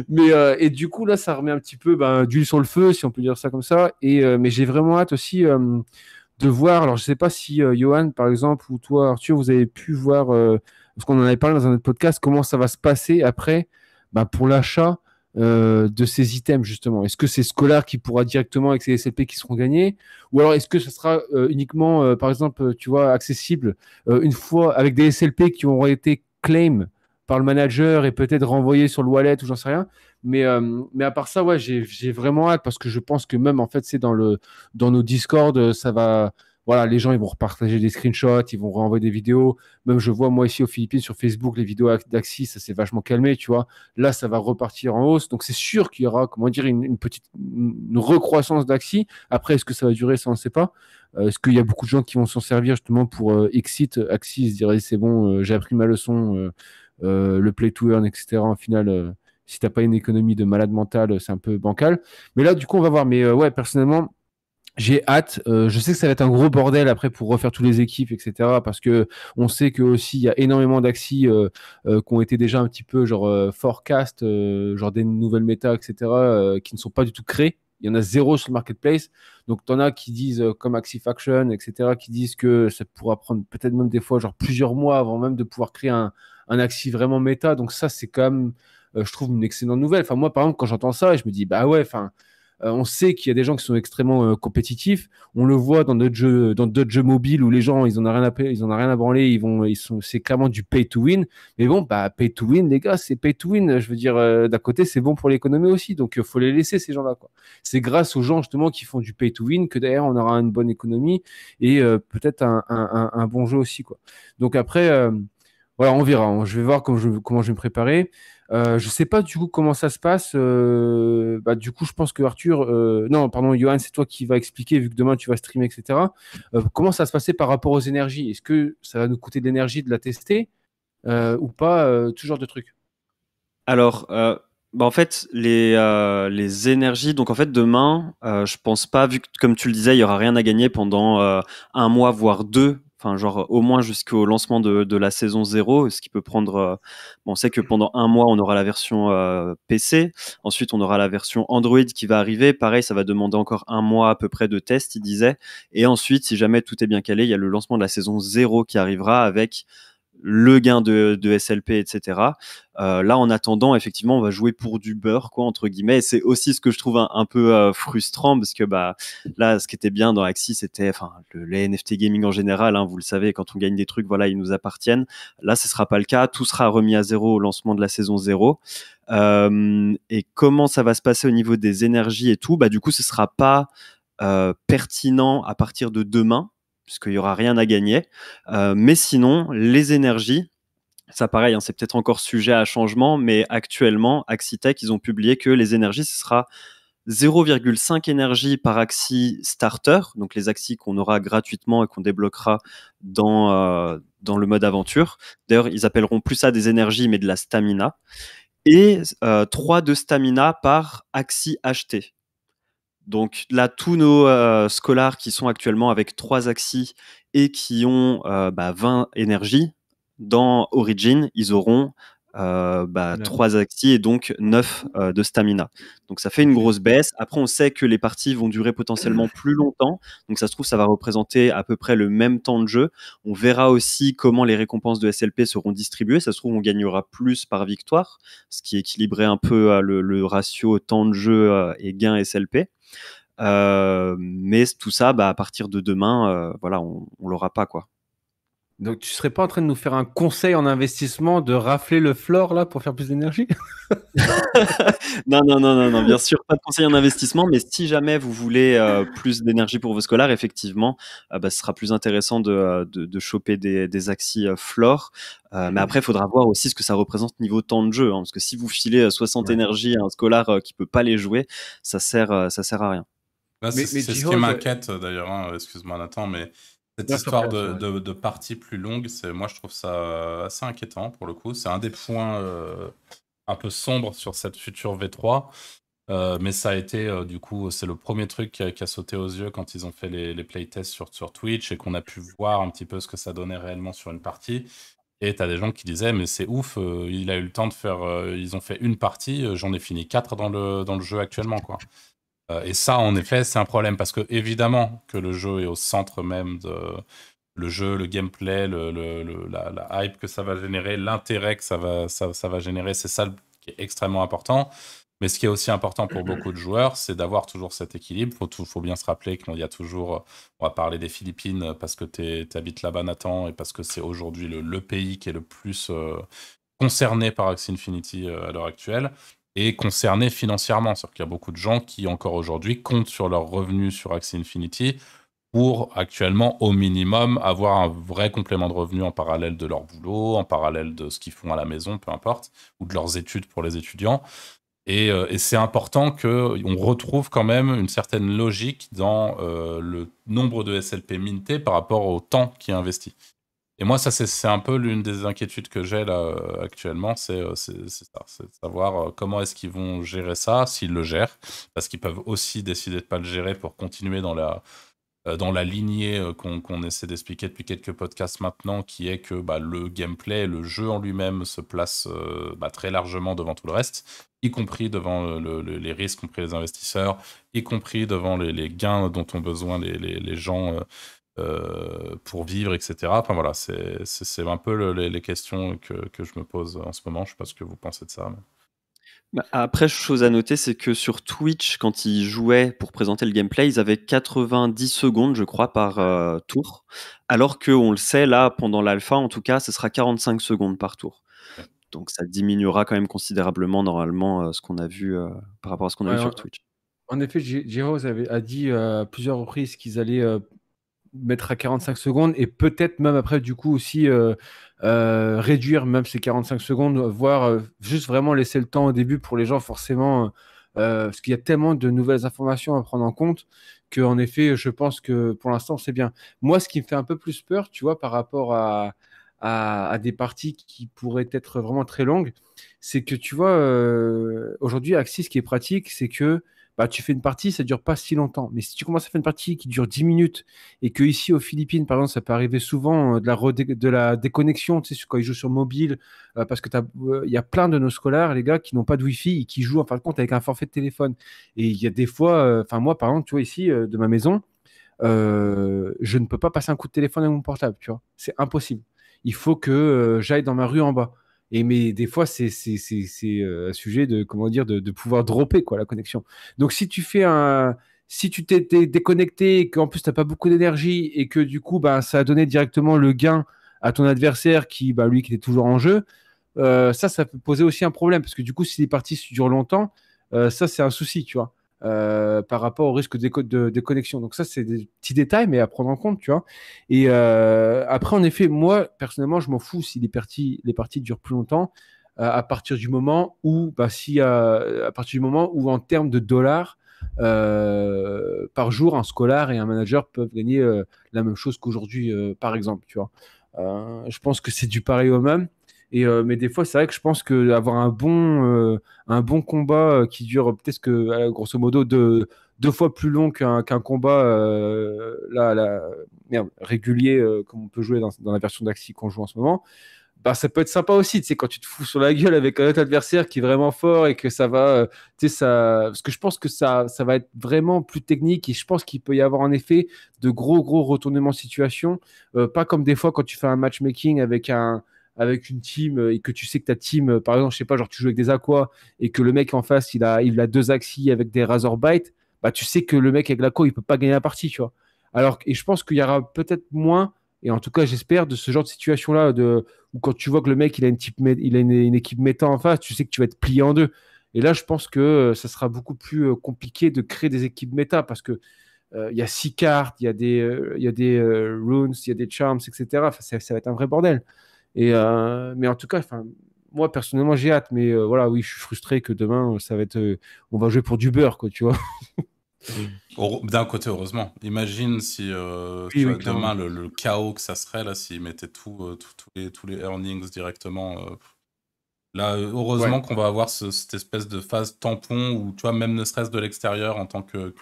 Mais, et du coup, là, ça remet un petit peu ben, d'huile sur le feu, si on peut dire ça comme ça. Et, mais j'ai vraiment hâte aussi de voir. Alors, je ne sais pas si Johan, par exemple, ou toi, Arthur, vous avez pu voir, parce qu'on en avait parlé dans un autre podcast, comment ça va se passer après ben, pour l'achat euh, de ces items justement Est-ce que c'est scolaire qui pourra directement avec ces SLP qui seront gagnés Ou alors est-ce que ce sera euh, uniquement, euh, par exemple, tu vois, accessible une fois avec des SLP qui auront été claim par le manager et peut-être renvoyés sur le wallet ou j'en sais rien mais, mais à part ça, ouais, j'ai vraiment hâte parce que je pense que même en fait, c'est dans, dans nos Discord, ça va, voilà, les gens ils vont repartager des screenshots, ils vont renvoyer des vidéos. Même je vois moi ici aux Philippines sur Facebook les vidéos d'Axis, ça s'est vachement calmé, tu vois. Là, ça va repartir en hausse, donc c'est sûr qu'il y aura, comment dire, une, petite recroissance d'Axis. Après, est-ce que ça va durer, ça on ne sait pas. Euh, est-ce qu'il y a beaucoup de gens qui vont s'en servir justement pour euh, exit Axis, dire c'est bon, euh, j'ai appris ma leçon, le play to earn, etc. En final si tu n'as pas une économie de malade mental, c'est un peu bancal. Mais là, du coup, on va voir. Mais ouais, personnellement, j'ai hâte. Euh, je sais que ça va être un gros bordel après pour refaire toutes les équipes, etc. Parce que on sait que aussi il y a énormément d'axis euh, euh, qui ont été déjà un petit peu genre forecast, genre des nouvelles méta, etc. qui ne sont pas du tout créées. Il y en a zéro sur le marketplace. Donc t'en as qui disent comme Axifaction, Faction, etc. qui disent que ça pourra prendre peut-être même des fois genre plusieurs mois avant même de pouvoir créer un, un axi vraiment méta. Donc ça c'est quand même, je trouve une excellente nouvelle. Enfin moi par exemple quand j'entends ça, je me dis bah ouais, enfin euh, on sait qu'il y a des gens qui sont extrêmement euh, compétitifs. On le voit dans d'autres jeux, dans d'autres jeux mobiles où les gens, ils en ont rien à, ils ont rien à branler. Ils vont, ils sont, c'est clairement du pay to win. Mais bon, bah, pay to win, les gars, c'est pay to win. Je veux dire, euh, d'un côté, c'est bon pour l'économie aussi. Donc, il faut les laisser, ces gens-là, quoi. C'est grâce aux gens, justement, qui font du pay to win que d'ailleurs, on aura une bonne économie et peut-être un, bon jeu aussi, quoi. Donc après, voilà, on verra. Je vais voir comment je, comment je vais me préparer. Je euh, je sais pas du coup comment ça se passe. Euh, bah, du coup, je pense que Arthur, euh, non, pardon, Johan, c'est toi qui va expliquer vu que demain tu vas streamer, etc. comment ça se passer par rapport aux énergies Est-ce que ça va nous coûter de l'énergie de la tester ou pas Tout genre de trucs. Alors, bah, en fait, les, énergies. Donc en fait, demain, je pense pas vu que comme tu le disais, il y aura rien à gagner pendant un mois voire deux Enfin, genre euh, au moins jusqu'au lancement de, la saison 0, ce qui peut prendre. Euh, bon, on sait que pendant un mois, on aura la version euh, PC. Ensuite, on aura la version Android qui va arriver. Pareil, ça va demander encore un mois à peu près de test, il disait. Et ensuite, si jamais tout est bien calé, il y a le lancement de la saison 0 qui arrivera avec le gain de, SLP, etc. Euh, là, en attendant, effectivement, on va jouer pour du beurre, quoi, entre guillemets. C'est aussi ce que je trouve un, peu euh, frustrant, parce que bah, là, ce qui était bien dans Axis, c'était, le, les NFT gaming en général, hein, vous le savez, quand on gagne des trucs, voilà, ils nous appartiennent. Là, ce sera pas le cas. Tout sera remis à zéro au lancement de la saison 0 euh, et comment ça va se passer au niveau des énergies et tout Bah, du coup, ce sera pas pertinent à partir de demain puisqu'il n'y aura rien à gagner. Euh, mais sinon, les énergies, ça pareil, hein, c'est peut-être encore sujet à changement, mais actuellement, Axitech, ils ont publié que les énergies, ce sera 0,5 énergie par axi starter, donc les axis qu'on aura gratuitement et qu'on débloquera dans, euh, dans le mode aventure. D'ailleurs, ils appelleront plus ça des énergies, mais de la stamina. Et 3 euh, de stamina par axi acheté. Donc là, tous nos euh, scolars qui sont actuellement avec trois axes et qui ont 20 euh, bah, énergies, dans Origin, ils auront euh, bah, 3 axis et donc 9 euh, de stamina. Donc ça fait une grosse baisse. Après, on sait que les parties vont durer potentiellement plus longtemps. Donc ça se trouve, ça va représenter à peu près le même temps de jeu. On verra aussi comment les récompenses de SLP seront distribuées. Ça se trouve, on gagnera plus par victoire, ce qui équilibrerait un peu euh, le, ratio temps de jeu et gain SLP. mais tout ça, bah, à partir de demain, voilà, on l'aura pas quoi. Donc tu serais pas en train de nous faire un conseil en investissement de rafler le floor là pour faire plus d'énergie non, non, non, non, non, bien sûr, pas de conseil en investissement, mais si jamais vous voulez euh, plus d'énergie pour vos scolaires, effectivement, euh, bah, ce sera plus intéressant de, euh, choper des, des axis floor mmh. mais après, il faudra voir aussi ce que ça représente niveau temps de jeu, hein, parce que si vous filez 60 énergies à un scolaire qui peut pas les jouer, ça sert, ça sert à rien. C'est ce qui m'inquiète d'ailleurs, hein, excuse-moi Nathan, mais cette histoire de, partie plus longue, moi je trouve ça euh, assez inquiétant pour le coup. C'est un des points euh, un peu sombres sur cette future V3. Euh, mais ça a été, du coup, c'est le premier truc qui a, sauté aux yeux quand ils ont fait les, playtests sur, sur Twitch et qu'on a pu voir un petit peu ce que ça donnait réellement sur une partie. Et t'as des gens qui disaient, mais c'est ouf, il a eu le temps de faire, ils ont fait une partie, j'en ai fini quatre dans le, dans le jeu actuellement, quoi. Euh, et ça, en effet, c'est un problème parce que évidemment que le jeu est au centre même de le jeu, le gameplay, le, la, hype que ça va générer, l'intérêt que ça va, ça, va générer, c'est ça qui est extrêmement important. Mais ce qui est aussi important pour mm-hmm. beaucoup de joueurs, c'est d'avoir toujours cet équilibre. Il faut, faut bien se rappeler qu'il y a toujours, on va parler des Philippines parce que tu habites là-bas, Nathan, et parce que c'est aujourd'hui le, pays qui est le plus euh, concerné par Axie Infinity euh, à l'heure actuelle et concernés financièrement. cest qu'il y a beaucoup de gens qui, encore aujourd'hui, comptent sur leurs revenus sur Axie Infinity pour actuellement, au minimum, avoir un vrai complément de revenus en parallèle de leur boulot, en parallèle de ce qu'ils font à la maison, peu importe, ou de leurs études pour les étudiants. Et, euh, c'est important qu'on retrouve quand même une certaine logique dans euh, le nombre de SLP mintés par rapport au temps qui est investi. Et moi, ça, c'est un peu l'une des inquiétudes que j'ai là euh, actuellement, euh, c'est de savoir euh, comment est-ce qu'ils vont gérer ça, s'ils le gèrent, parce qu'ils peuvent aussi décider de ne pas le gérer pour continuer dans la, dans la lignée qu'on essaie d'expliquer depuis quelques podcasts maintenant, qui est que bah, le gameplay, le jeu en lui-même se place bah, très largement devant tout le reste, y compris devant les risques compris les investisseurs, y compris devant les, gains dont ont besoin les, gens. Euh, pour vivre, etc. Enfin voilà, c'est un peu les, questions que, je me pose en ce moment. Je ne sais pas ce que vous pensez de ça. Bah, après, chose à noter, c'est que sur Twitch, quand ils jouaient pour présenter le gameplay, ils avaient 90 secondes, je crois, par euh, tour. Alors qu'on le sait, là, pendant l'alpha, en tout cas, ce sera 45 secondes par tour. Donc ça diminuera quand même considérablement, normalement, euh, ce qu'on a vu par rapport à ce qu'on a vu sur Twitch. En effet, Jérôme a dit à plusieurs reprises qu'ils allaient mettre à 45 secondes et peut-être même après du coup aussi euh, euh, réduire même ces 45 secondes, voire euh, juste vraiment laisser le temps au début pour les gens forcément, parce qu'il y a tellement de nouvelles informations à prendre en compte qu'en en effet je pense que pour l'instant c'est bien. Moi ce qui me fait un peu plus peur, tu vois, par rapport à, à, à des parties qui pourraient être vraiment très longues, c'est que tu vois aujourd'hui Axis ce qui est pratique, c'est que bah, tu fais une partie, ça ne dure pas si longtemps. Mais si tu commences à faire une partie qui dure 10 minutes et que ici aux Philippines, par exemple, ça peut arriver souvent euh, de, la de la déconnexion, tu sais, quand ils jouent sur mobile, euh, parce qu'il euh, il y a plein de nos scolaires, les gars, qui n'ont pas de Wi-Fi et qui jouent en fin de compte avec un forfait de téléphone. Et il y a des fois, enfin moi par exemple, tu vois ici de ma maison, je ne peux pas passer un coup de téléphone à mon portable, tu vois, c'est impossible. Il faut que j'aille dans ma rue en bas. Et mais des fois, c'est euh, un sujet de comment dire de, pouvoir dropper quoi la connexion. Donc si tu fais un si tu t'es déconnecté et qu'en plus t'as pas beaucoup d'énergie et que du coup bah, ça a donné directement le gain à ton adversaire qui bah, lui qui était toujours en jeu, euh, ça ça peut poser aussi un problème parce que du coup si les parties durent longtemps, euh, ça c'est un souci tu vois. Euh, par rapport au risque de, déconnexion Donc ça, c'est des petits détails, mais à prendre en compte, tu vois. Et euh, après, en effet, moi, personnellement, je m'en fous si les parties, les parties durent plus longtemps euh, à partir du moment où, bah, si, à partir du moment où, en termes de dollars, par jour, un scolaire et un manager peuvent gagner la même chose qu'aujourd'hui, par exemple, tu vois. je pense que c'est du pareil au même. Euh, mais des fois, c'est vrai que je pense qu'avoir un, bon, euh, un bon combat euh, qui dure peut-être que, grosso modo, deux, deux fois plus long qu'un combat là, merde, régulier comme on peut jouer dans, la version d'Axi qu'on joue en ce moment, bah, ça peut être sympa aussi, tu quand tu te fous sur la gueule avec un autre adversaire qui est vraiment fort et que ça va, tu sais, ça, parce que je pense que ça, ça va être vraiment plus technique et je pense qu'il peut y avoir en effet de gros, gros retournements de situation, pas comme des fois quand tu fais un matchmaking avec un, avec une team euh, et que tu sais que ta team, euh, par exemple, je sais pas, genre tu joues avec des aqua et que le mec en face, il a, il a deux axes avec des razor bites, bah tu sais que le mec avec l'aqua, il peut pas gagner la partie, tu vois. Alors, et je pense qu'il y aura peut-être moins, et en tout cas, j'espère, de ce genre de situation-là, de, où quand tu vois que le mec, il a, une, type, il a une, équipe méta en face, tu sais que tu vas être plié en deux. Et là, je pense que euh, ça sera beaucoup plus compliqué de créer des équipes méta parce que il y a six cartes, il y a des, il y a des runes, il y a des charms, etc. ça, va être un vrai bordel. Et, euh, mais en tout cas, moi personnellement, j'ai hâte. Mais euh, voilà, oui, je suis frustré que demain, euh, ça va être, on va jouer pour du beurre, quoi, tu vois. D'un côté, heureusement. Imagine si demain le, chaos que ça serait là, s'ils mettaient tout, les, tous les earnings directement. Là, heureusement qu'on va avoir cette espèce de phase tampon où, tu même ne serait-ce de l'extérieur en tant que,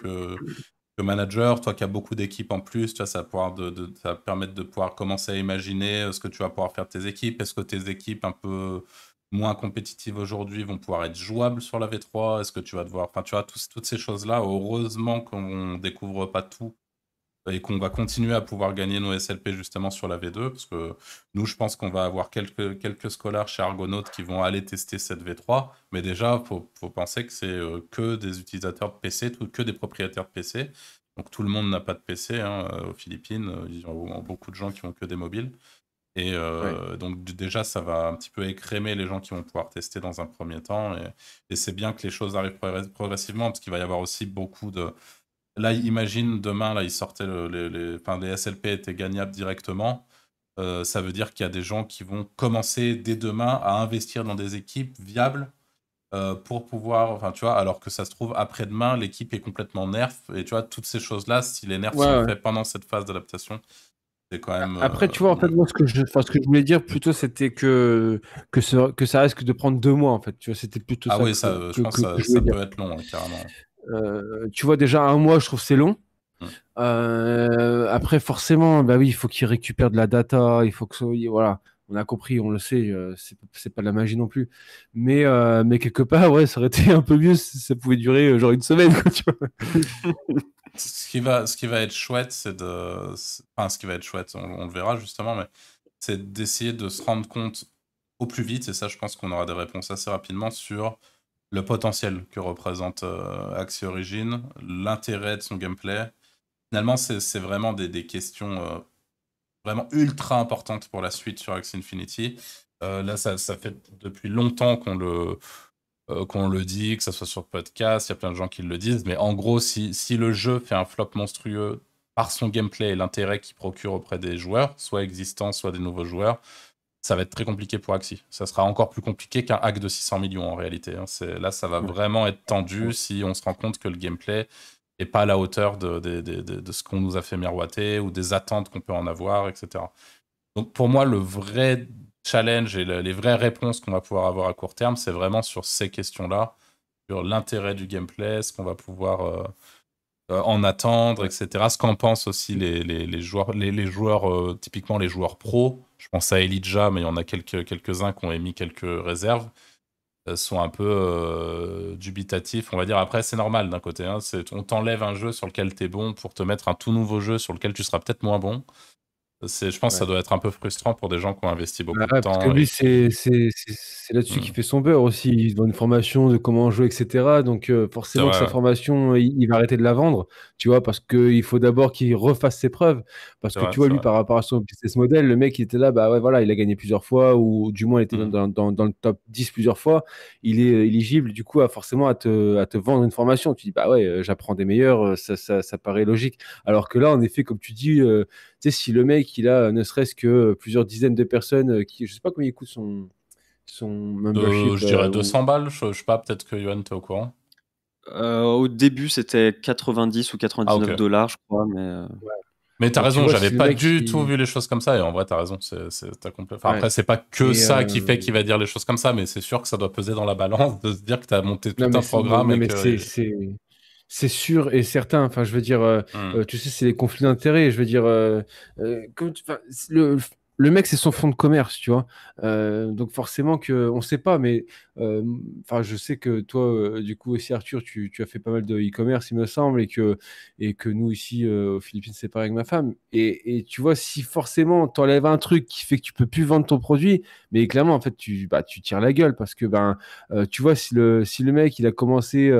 le manager, toi qui as beaucoup d'équipes en plus, tu vois, ça, va pouvoir de, ça permettre de pouvoir commencer à imaginer euh, ce que tu vas pouvoir faire de tes équipes. Est-ce que tes équipes un peu moins compétitives aujourd'hui vont pouvoir être jouables sur la V3 Est-ce que tu vas devoir. Enfin, tu vois, toutes ces choses-là, heureusement qu'on découvre pas tout et qu'on va continuer à pouvoir gagner nos SLP justement sur la V2, parce que nous, je pense qu'on va avoir quelques, quelques chez Argonautes qui vont aller tester cette V3, mais déjà, il faut, faut, penser que c'est euh, que des utilisateurs de PC, que des propriétaires de PC, donc tout le monde n'a pas de PC hein, euh, aux Philippines, il y a beaucoup de gens qui ont que des mobiles, et euh, donc déjà, ça va un petit peu écrémer les gens qui vont pouvoir tester dans un premier temps, et c'est bien que les choses arrivent progressivement, parce qu'il va y avoir aussi beaucoup de Là, imagine demain, là, ils sortaient les, enfin, SLP étaient gagnables directement. Euh, ça veut dire qu'il y a des gens qui vont commencer dès demain à investir dans des équipes viables euh, pour pouvoir, enfin, tu vois, alors que ça se trouve après-demain, l'équipe est complètement nerf. Et tu vois, toutes ces choses-là, si les nerfs sont faits pendant cette phase d'adaptation, c'est quand même. Après, euh, tu vois, en fait, moi, ce que je, que je voulais dire plutôt, c'était que que, ça risque de prendre deux mois, en fait. Tu vois, c'était plutôt. Ah oui, ça, je pense que, ça, peut être long, carrément. Euh, tu vois, déjà un mois, je trouve c'est long. Euh, après, forcément, bah oui, il faut qu'ils récupèrent de la data, il faut que voilà, on a compris, on le sait, euh, c'est pas de la magie non plus. Mais, mais quelque part, ouais, ça aurait été un peu mieux si ça pouvait durer genre une semaine. ce qui va, ce qui va être chouette, c'est de, enfin, ce qui va être chouette, on, le verra justement, mais c'est d'essayer de se rendre compte au plus vite. Et ça, je pense qu'on aura des réponses assez rapidement sur le potentiel que représente euh, Axie Origin, l'intérêt de son gameplay. Finalement, c'est vraiment des, questions euh, vraiment ultra importantes pour la suite sur Axie Infinity. Euh, là, ça, fait depuis longtemps qu'on le, qu'on le dit, que ça soit sur podcast, il y a plein de gens qui le disent. Mais en gros, si, si le jeu fait un flop monstrueux par son gameplay et l'intérêt qu'il procure auprès des joueurs, soit existants, soit des nouveaux joueurs, ça va être très compliqué pour Axi. Ça sera encore plus compliqué qu'un hack de 600 millions en réalité. Hein. Là, ça va vraiment être tendu si on se rend compte que le gameplay n'est pas à la hauteur de, ce qu'on nous a fait miroiter ou des attentes qu'on peut en avoir, etc. Donc pour moi, le vrai challenge et les vraies réponses qu'on va pouvoir avoir à court terme, c'est vraiment sur ces questions-là, sur l'intérêt du gameplay, ce qu'on va pouvoir euh, euh, en attendre, etc. Ce qu'en pensent aussi les, joueurs, euh, typiquement les joueurs pros je pense à Elijah, mais il y en a quelques, uns qui ont émis quelques réserves, sont un peu euh, dubitatifs, on va dire. Après, c'est normal d'un côté. Hein. on t'enlève un jeu sur lequel tu es bon pour te mettre un tout nouveau jeu sur lequel tu seras peut-être moins bon je pense que ça doit être un peu frustrant pour des gens qui ont investi beaucoup bah de temps. Parce que lui, c'est là-dessus qu'il mmh. fait son beurre aussi. Il donne une formation de comment jouer, etc. Donc, euh, forcément, que sa formation, il, va arrêter de la vendre, tu vois, parce qu'il faut d'abord qu'il refasse ses preuves. Parce que tu vois, lui, par rapport à son business model, le mec, il était là, bah ouais, voilà, il a gagné plusieurs fois, ou du moins, il était mmh. dans, le top 10 plusieurs fois. Il est euh, éligible, du coup, à forcément à te, vendre une formation. Tu dis, bah ouais, euh, j'apprends des meilleurs, ça, ça, paraît logique. Alors que là, en effet, comme tu dis, tu sais, si le mec, il a euh, ne serait-ce que euh, plusieurs dizaines de personnes euh, qui, je sais pas combien il coûte son, je dirais 200 balles, je, sais pas, peut-être que tu t'es au courant. au début, c'était 90 ou 99 ah, dollars, je crois, mais. Bah, tu as t'as raison, j'avais pas du tout vu les choses comme ça, et en vrai, tu as raison. c'est enfin, Après, c'est pas que ça qui fait qu'il va dire les choses comme ça, mais c'est sûr que ça doit peser dans la balance de se dire que tu as monté tout un programme. et c'est c'est sûr et certain. Enfin, je veux dire, euh, mmh. euh, tu sais, c'est les conflits d'intérêts. Je veux dire, euh, le, le mec, c'est son fonds de commerce, tu vois. Euh, donc forcément que on sait pas, mais euh, enfin, je sais que toi, euh, du coup aussi Arthur, tu, as fait pas mal de e-commerce, il me semble, et que et que nous ici aux Philippines, c'est pareil avec ma femme. Et, tu vois, si forcément enlèves un truc qui fait que tu peux plus vendre ton produit, mais clairement en fait, tu bah, tu tires la gueule parce que ben tu vois si le si le mec il a commencé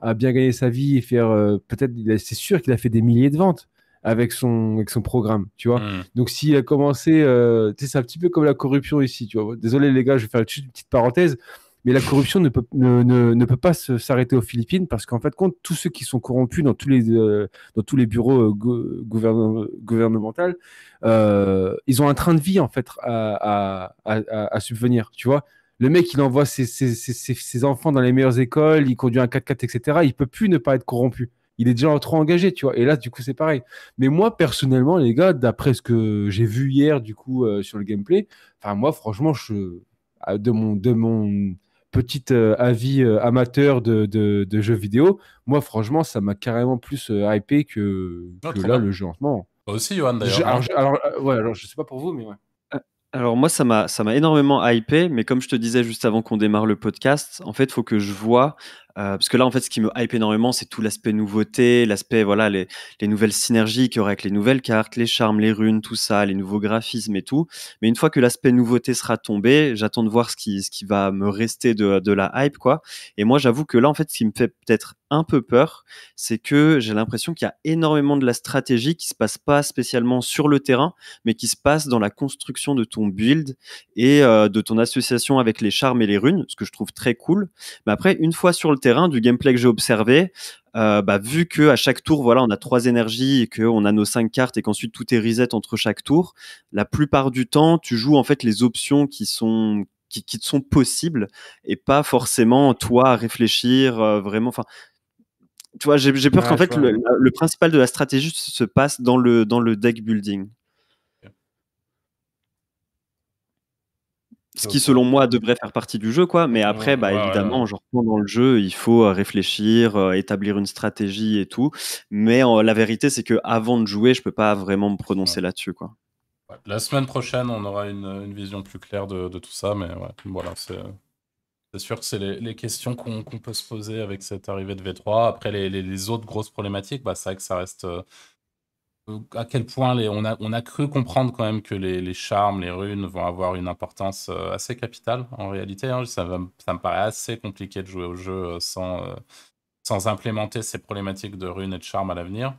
à bien gagner sa vie et faire peut-être, c'est sûr qu'il a fait des milliers de ventes avec son, avec son programme, tu vois. Hmm. Donc, s'il a commencé, euh, c'est un petit peu comme la corruption ici, tu vois. Désolé, les gars, je vais faire une petite parenthèse, mais la corruption ne peut, ne, ne, peut pas s'arrêter aux Philippines parce qu'en fait, compte, tous ceux qui sont corrompus dans tous les, euh, dans tous les bureaux euh, gouvernementaux, ils ont un train de vie, en fait, à, à, subvenir, tu vois. Le mec, il envoie ses, ses, ses, ses, enfants dans les meilleures écoles, il conduit un 4x4, etc. Il peut plus ne pas être corrompu il est déjà trop engagé, tu vois. Et là, du coup, c'est pareil. Mais moi, personnellement, les gars, d'après ce que j'ai vu hier, du coup, euh, sur le gameplay, enfin, moi, franchement, euh, de mon, de petit euh, avis amateur de, jeux vidéo, moi, franchement, ça m'a carrément plus hypé que, ah, là, le jeu en ce moment. aussi, Johan, d'ailleurs. Alors, alors, ouais, je sais pas pour vous, mais ouais. Alors moi, ça m'a énormément hypé, mais comme je te disais juste avant qu'on démarre le podcast, en fait, il faut que je vois euh, parce que là, en fait, ce qui me hype énormément, c'est tout l'aspect nouveauté, l'aspect, voilà, les, nouvelles synergies qu'il y aura avec les nouvelles cartes, les charmes, les runes, tout ça, les nouveaux graphismes et tout. Mais une fois que l'aspect nouveauté sera tombé, j'attends de voir ce qui, ce qui va me rester de, de la hype, quoi. Et moi, j'avoue que là, en fait, ce qui me fait peut-être un peu peur, c'est que j'ai l'impression qu'il y a énormément de la stratégie qui se passe pas spécialement sur le terrain, mais qui se passe dans la construction de ton build et euh, de ton association avec les charmes et les runes, ce que je trouve très cool. Mais après, une fois sur le terrain, du gameplay que j'ai observé, euh, bah, vu que à chaque tour, voilà, on a trois énergies et qu'on a nos cinq cartes et qu'ensuite tout est reset entre chaque tour, la plupart du temps, tu joues en fait les options qui sont qui, te sont possibles et pas forcément toi à réfléchir euh, vraiment. Enfin, tu vois, j'ai peur qu'en fait le, le, principal de la stratégie se passe dans le dans le deck building. Ce qui, euh, selon moi, devrait faire partie du jeu, quoi. Mais après, bah, évidemment, genre, pendant le jeu, il faut euh, réfléchir, euh, établir une stratégie et tout. Mais la vérité, c'est que avant de jouer, je peux pas vraiment me prononcer là-dessus, quoi. La semaine prochaine, on aura une, vision plus claire de, tout ça. Mais voilà, c'est. sûr que c'est les, questions qu'on peut se poser avec cette arrivée de V3. Après, les, autres grosses problématiques, bah, c'est vrai que ça reste euh, à quel point on, a, cru comprendre quand même que les, charmes, les runes vont avoir une importance euh, assez capitale en réalité. Hein. Ça, ça, me paraît assez compliqué de jouer au jeu euh, sans, implémenter ces problématiques de runes et de charmes à l'avenir.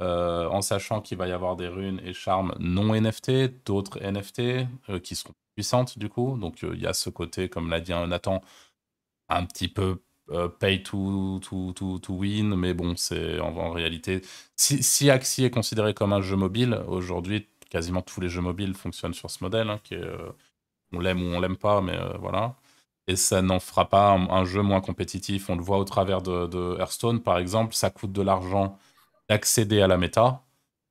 en sachant qu'il va y avoir des runes et charmes non NFT, d'autres NFT qui seront puissantes du coup. Donc il y a ce côté, comme l'a dit Nathan, un petit peu euh, pay to, to, to, win, mais bon, c'est en, réalité. Si, si Axie est considéré comme un jeu mobile, aujourd'hui, quasiment tous les jeux mobiles fonctionnent sur ce modèle, hein, euh, on l'aime ou on l'aime pas, mais euh, voilà. Et ça n'en fera pas un, jeu moins compétitif. On le voit au travers de, de Hearthstone, par exemple, ça coûte de l'argent d'accéder à la méta.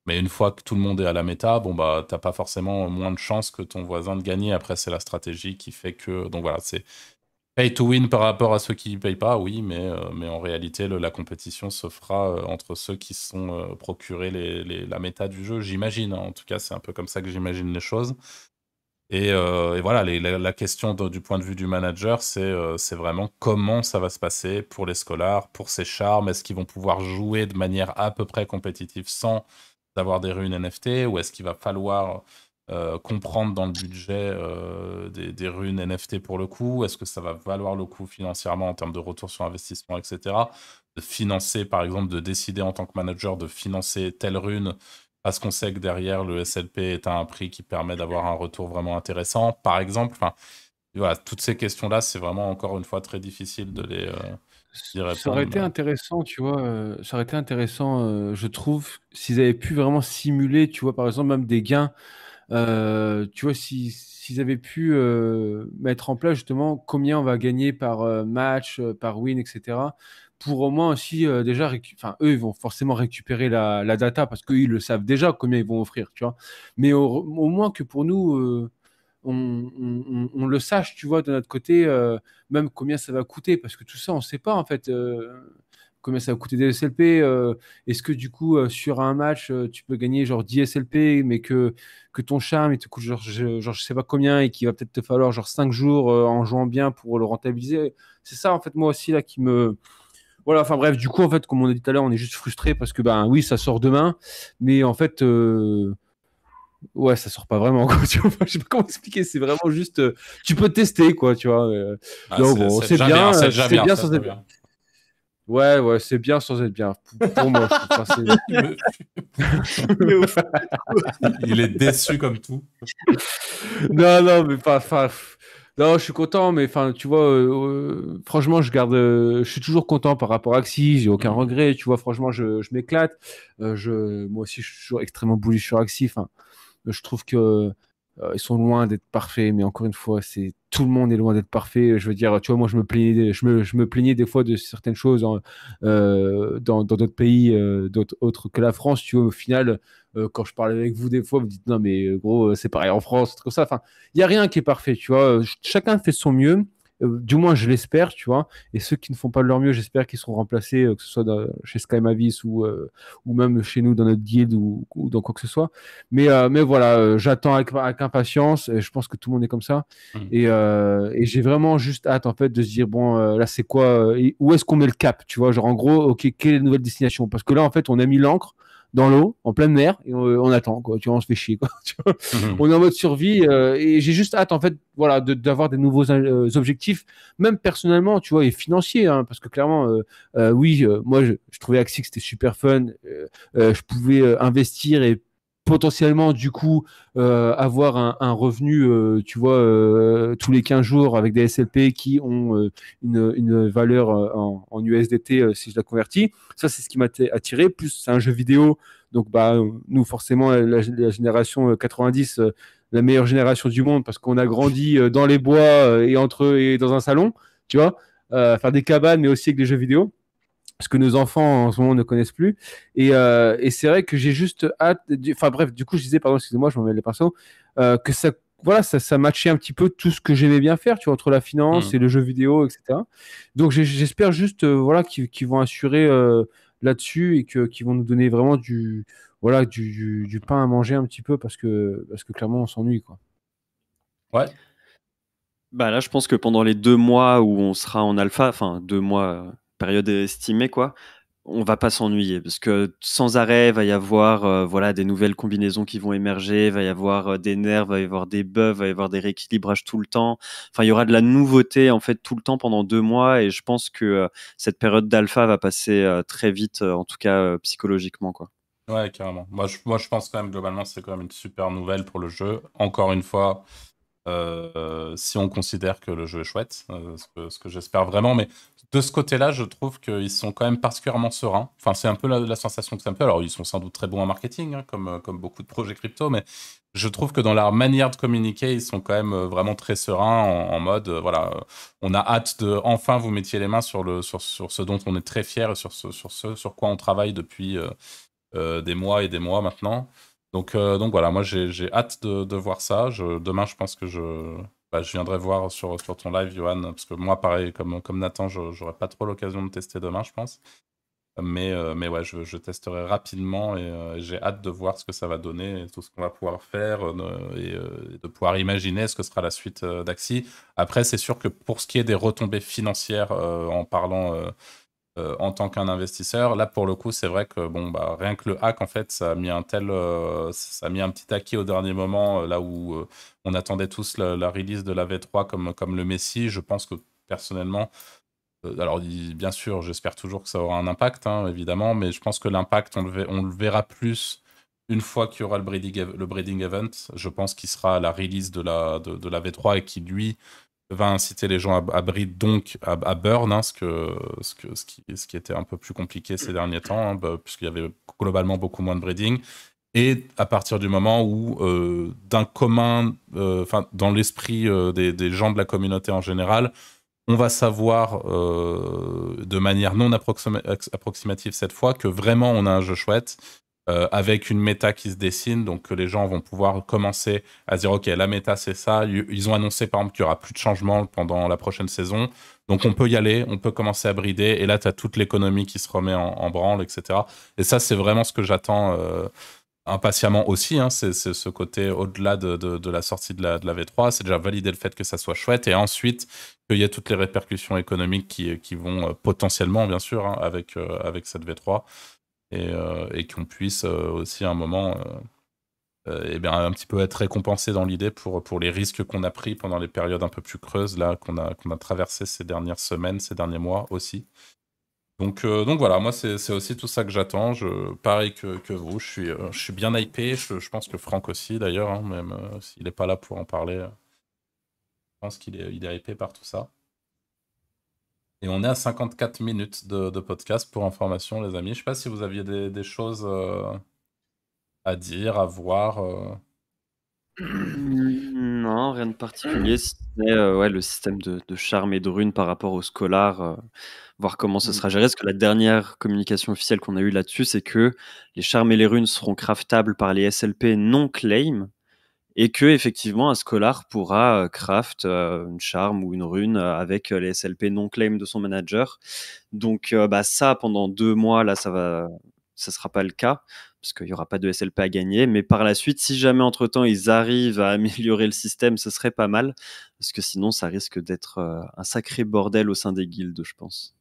Mais une fois que tout le monde est à la méta, bon bah t'as pas forcément moins de chances que ton voisin de gagner. Après c'est la stratégie qui fait que donc voilà c'est Pay to win par rapport à ceux qui ne payent pas, oui, mais, euh, mais en réalité, la compétition se fera euh, entre ceux qui sont euh, procurés la méta du jeu, j'imagine. Hein. En tout cas, c'est un peu comme ça que j'imagine les choses. Et, voilà, la, question du point de vue du manager, c'est vraiment comment ça va se passer pour les scolars, pour ces charmes. Est-ce qu'ils vont pouvoir jouer de manière à peu près compétitive sans avoir des runes NFT ou est-ce qu'il va falloir euh, comprendre dans le budget euh, des, runes NFT pour le coup Est-ce que ça va valoir le coup financièrement en termes de retour sur investissement, etc. De financer, par exemple, de décider en tant que manager de financer telle rune parce qu'on sait que derrière le SLP est à un prix qui permet d'avoir un retour vraiment intéressant, par exemple. voilà, toutes ces questions-là, c'est vraiment encore une fois très difficile de les. Euh, ça aurait été intéressant, tu vois. ça aurait été intéressant, je trouve, s'ils avaient pu vraiment simuler, tu vois, par exemple, même des gains euh, tu vois, s'ils si, avaient pu euh, mettre en place justement combien on va gagner par euh, match, par win, etc. Pour au moins aussi déjà, enfin eux ils vont forcément récupérer la, data parce qu'ils le savent déjà combien ils vont offrir, tu vois. Mais au, moins que pour nous on, on, le sache, tu vois, de notre côté, même combien ça va coûter parce que tout ça on ne sait pas en fait combien ça va coûter des SLP euh, Est-ce que du coup, euh, sur un match, euh, tu peux gagner genre 10 SLP, mais que, que ton charme, il te coûte genre je, genre, je sais pas combien et qu'il va peut-être te falloir genre 5 jours en jouant bien pour le rentabiliser C'est ça, en fait, moi aussi, là, qui me. Voilà, enfin bref, du coup, en fait, comme on a dit tout à l'heure, on est juste frustré parce que, ben oui, ça sort demain, mais en fait. Ouais, ça sort pas vraiment. Quoi, tu je sais pas comment expliquer. C'est vraiment juste, tu peux tester, quoi. Tu vois. c'est bien, c'est bien, bien, Ouais, ouais, c'est bien sans être bien. Pour moi, Il est déçu comme tout. non, non, mais pas. Fin... Non, je suis content, mais enfin, tu vois, euh, euh, franchement, je garde, euh, je suis toujours content par rapport à axis j'ai aucun mm. regret, tu vois, franchement, je, je m'éclate. je, moi aussi, je suis toujours extrêmement bullish sur Axi. Enfin, je trouve que euh, ils sont loin d'être parfaits, mais encore une fois, c'est tout le monde est loin d'être parfait. Je veux dire, tu vois, moi, je me plaignais, je me, plaignais des fois de certaines choses euh, dans d'autres pays, euh, d'autres autres que la France. Tu vois, au final, quand je parle avec vous des fois, vous me dites non, mais gros, c'est pareil en France, comme ça. Enfin, il y a rien qui est parfait, tu vois. Chacun fait son mieux. Euh, du moins, je l'espère, tu vois. Et ceux qui ne font pas de leur mieux, j'espère qu'ils seront remplacés, euh, que ce soit chez Sky Mavis ou, euh, ou même chez nous dans notre guide ou, dans quoi que ce soit. Mais, mais voilà, j'attends avec, impatience. Et je pense que tout le monde est comme ça. Mm. Et, j'ai vraiment juste hâte, en fait, de se dire, bon, là, c'est quoi Où est-ce qu'on met le cap, tu vois Genre, en gros, OK, quelle est la nouvelle destination Parce que là, en fait, on a mis l'encre dans l'eau, en pleine mer, et euh, on, attend, quoi. Tu vois, on se fait chier, mhm. On est en mode survie, euh, et j'ai juste hâte, en fait, voilà, d'avoir des nouveaux euh, objectifs, même personnellement, tu vois, et financiers, hein, parce que clairement, oui, moi, je, trouvais Axie que c'était super fun, je pouvais investir et potentiellement du coup euh, avoir un, revenu, euh, tu vois, euh, tous les 15 jours avec des SLP qui ont une, valeur en, USDT si je la convertis. Ça, c'est ce qui m'a attiré. Plus, c'est un jeu vidéo. Donc, bah, nous, forcément, la, génération 90, la meilleure génération du monde parce qu'on a grandi dans les bois et entre eux et dans un salon, tu vois, faire des cabanes, mais aussi avec des jeux vidéo ce que nos enfants en ce moment ne connaissent plus. Et, euh, et c'est vrai que j'ai juste hâte. Enfin bref, du coup, je disais, pardon, excusez-moi, je m'en mets les pinceaux, euh, que ça, voilà, ça, ça matchait un petit peu tout ce que j'aimais bien faire, tu vois, entre la finance mm. et le jeu vidéo, etc. Donc j'espère juste, euh, qu'ils vont assurer là-dessus et qu'ils vont nous donner vraiment du, voilà, pain à manger un petit peu parce que, parce que clairement, on s'ennuie, quoi. Ouais. Bah là, je pense que pendant les deux mois où on sera en alpha, enfin deux mois période estimée, quoi, on va pas s'ennuyer parce que sans arrêt, il va y avoir euh, voilà des nouvelles combinaisons qui vont émerger, il va y avoir euh, des nerfs, il va y avoir des buffs, il va y avoir des rééquilibrages tout le temps. Enfin, il y aura de la nouveauté en fait tout le temps pendant deux mois et je pense que euh, cette période d'alpha va passer très vite, en tout cas psychologiquement quoi. Ouais, carrément. Moi je, moi, je pense quand même globalement c'est quand même une super nouvelle pour le jeu. Encore une fois, si on considère que le jeu est chouette, ce que, que j'espère vraiment. Mais de ce côté-là, je trouve qu'ils sont quand même particulièrement sereins. Enfin, c'est un peu la, sensation que ça me fait. Alors, ils sont sans doute très bons en marketing, hein, comme, euh, comme beaucoup de projets crypto, mais je trouve que dans leur manière de communiquer, ils sont quand même euh, vraiment très sereins en, mode, euh, voilà, on a hâte de enfin vous mettiez les mains sur, le, sur, ce dont on est très fier et sur ce sur, sur quoi on travaille depuis des mois et des mois maintenant. Donc, donc voilà, moi j'ai hâte de, de, voir ça. demain, je pense que je, bah, je viendrai voir sur, sur ton live, Johan, parce que moi, pareil, comme, comme Nathan, n'aurai pas trop l'occasion de tester demain, je pense. Mais, euh, mais ouais, je, je, testerai rapidement et euh, j'ai hâte de voir ce que ça va donner tout ce qu'on va pouvoir faire euh, et, de pouvoir imaginer ce que sera la suite d'Axi. Après, c'est sûr que pour ce qui est des retombées financières, en parlant euh, en tant qu'un investisseur. Là, pour le coup, c'est vrai que bon, bah, rien que le hack, en fait, ça a mis un tel, euh, ça a mis un petit acquis au dernier moment, euh, là où on attendait tous la, release de la V3 comme, comme le Messi. Je pense que personnellement, alors bien sûr, j'espère toujours que ça aura un impact, hein, évidemment, mais je pense que l'impact, on, on, le verra plus une fois qu'il y aura le breeding, le breeding event. Je pense qu'il sera la release de la, de, de la V3 et qui, lui, va inciter les gens à, donc à, burn, hein, ce, que, ce, que, ce, qui, ce qui était un peu plus compliqué ces derniers temps, hein, bah, puisqu'il y avait globalement beaucoup moins de breeding. Et à partir du moment où, euh, d'un commun, euh, dans l'esprit euh, des, des, gens de la communauté en général, on va savoir de manière non approximative cette fois que vraiment on a un jeu chouette euh, avec une méta qui se dessine, donc que les gens vont pouvoir commencer à se dire ok la méta c'est ça. Ils ont annoncé par exemple qu'il y aura plus de changements pendant la prochaine saison, donc on peut y aller, on peut commencer à brider, et là tu as toute l'économie qui se remet en, branle, etc. Et ça c'est vraiment ce que j'attends. Euh, impatiemment aussi, hein. c'est ce côté au-delà de, la sortie de la, de la V3, c'est déjà valider le fait que ça soit chouette, et ensuite qu'il y ait toutes les répercussions économiques qui, vont euh, potentiellement, bien sûr, hein, avec, avec cette V3. Euh, et, qu'on puisse euh, aussi à un moment euh, eh bien, un petit peu être récompensé dans l'idée pour, pour les risques qu'on a pris pendant les périodes un peu plus creuses là qu'on a, qu'on a traversé ces dernières semaines, ces derniers mois aussi. Donc, donc voilà, moi c'est aussi tout ça que j'attends. Pareil que, vous, je suis, je suis bien hypé. Je, pense que Franck aussi d'ailleurs, hein, même s'il n'est pas là pour en parler, je pense qu'il est, il est hypé par tout ça. Et on est à 54 minutes de, podcast pour information, les amis. Je ne sais pas si vous aviez des, choses euh, à dire, à voir. Euh. Mmh, non, rien de particulier. C'était euh, ouais, le système de, de, charme et de runes par rapport au scolar, voir comment ce mmh. sera géré. Parce que la dernière communication officielle qu'on a eue là-dessus, c'est que les charmes et les runes seront craftables par les SLP non claim, et que effectivement un scolar pourra euh, craft euh, une charme ou une rune euh, avec les SLP non claim de son manager. Donc bah ça pendant deux mois là ça va sera pas le cas parce qu'il n'y aura pas de SLP à gagner. Mais par la suite, si jamais entre-temps ils arrivent à améliorer le système, ce serait pas mal, parce que sinon ça risque d'être un sacré bordel au sein des guildes, je pense.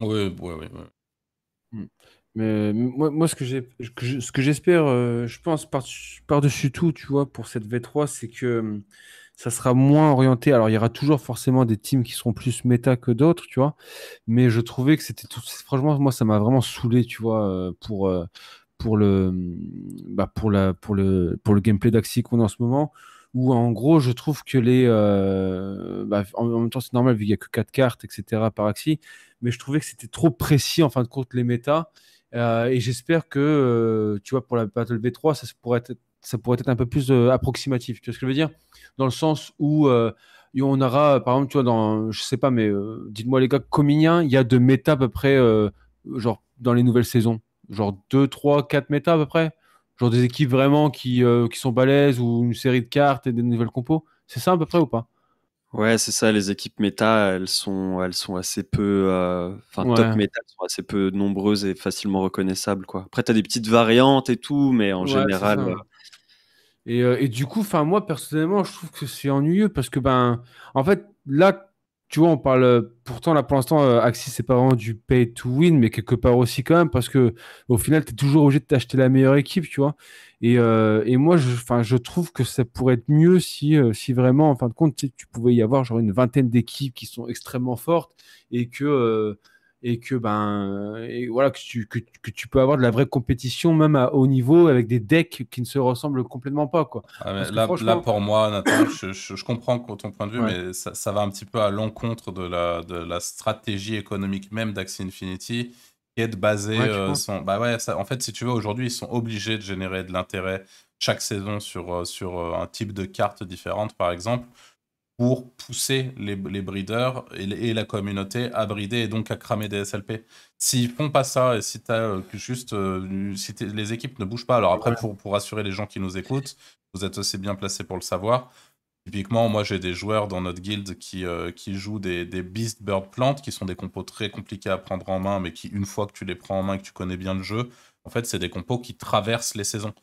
Oui, oui, oui. Mmh. Mais moi, moi ce que j'espère, euh, je pense par-dessus tout, tu vois, pour cette V3, c'est que euh, ça sera moins orienté. Alors, il y aura toujours forcément des teams qui seront plus méta que d'autres, tu vois. Mais je trouvais que c'était Franchement, moi, ça m'a vraiment saoulé, tu vois, euh, pour pour le bah, pour la pour le pour le gameplay d'Axi qu'on a en ce moment. Où en gros, je trouve que les bah, en, même temps, c'est normal vu qu'il y a que quatre cartes, etc. par Axi. Mais je trouvais que c'était trop précis en fin de compte les méta euh, et j'espère que, euh, tu vois, pour la Battle V3, ça pourrait être, ça pourrait être un peu plus euh, approximatif. Tu vois ce que je veux dire Dans le sens où on aura, par exemple, tu vois, dans, je sais pas, mais dites-moi les gars, combien il y a de méta à peu près, genre dans les nouvelles saisons Genre 2, trois quatre méta à peu près Genre des équipes vraiment qui, qui sont balèzes ou une série de cartes et des nouvelles compos C'est ça à peu près ou pas Ouais, c'est ça. Les équipes méta, elles sont, elles sont assez peu, euh, enfin top méta, elles sont assez peu nombreuses et facilement reconnaissables, quoi. Après, as des petites variantes et tout, mais en général. Euh, et, euh, et, du coup, enfin moi personnellement, je trouve que c'est ennuyeux parce que ben, en fait, là, tu vois, on parle euh, pourtant là pour l'instant, euh, Axis, c'est pas vraiment du pay to win, mais quelque part aussi quand même, parce que au final, tu es toujours obligé de t'acheter la meilleure équipe, tu vois. Et, euh, et, moi, je, je trouve que ça pourrait être mieux si, si vraiment, en fin de compte, tu pouvais y avoir genre une vingtaine d'équipes qui sont extrêmement fortes et que et que ben voilà que tu, que, que tu, peux avoir de la vraie compétition même à haut niveau avec des decks qui ne se ressemblent complètement pas quoi. Ah, là, pour moi Nathan je, comprends ton point de vue mais ça, va un petit peu à l'encontre de la, de la stratégie économique même d'Axie Infinity qui est de baser euh, bah ouais en fait si tu veux aujourd'hui ils sont obligés de générer de l'intérêt chaque saison sur, euh, sur euh, un type de carte différente par exemple pour pousser les, les breeders et, la communauté à brider et donc à cramer des SLP. S'ils font pas ça et si euh, juste euh, les équipes ne bougent pas, alors après pour, pour assurer les gens qui nous écoutent, vous êtes aussi bien placés pour le savoir. Typiquement, moi j'ai des joueurs dans notre guild qui, euh, qui jouent des, des, Beast Bird Plant, qui sont des compos très compliqués à prendre en main, mais qui, une fois que tu les prends en main et que tu connais bien le jeu, en fait, c'est des compos qui traversent les saisons.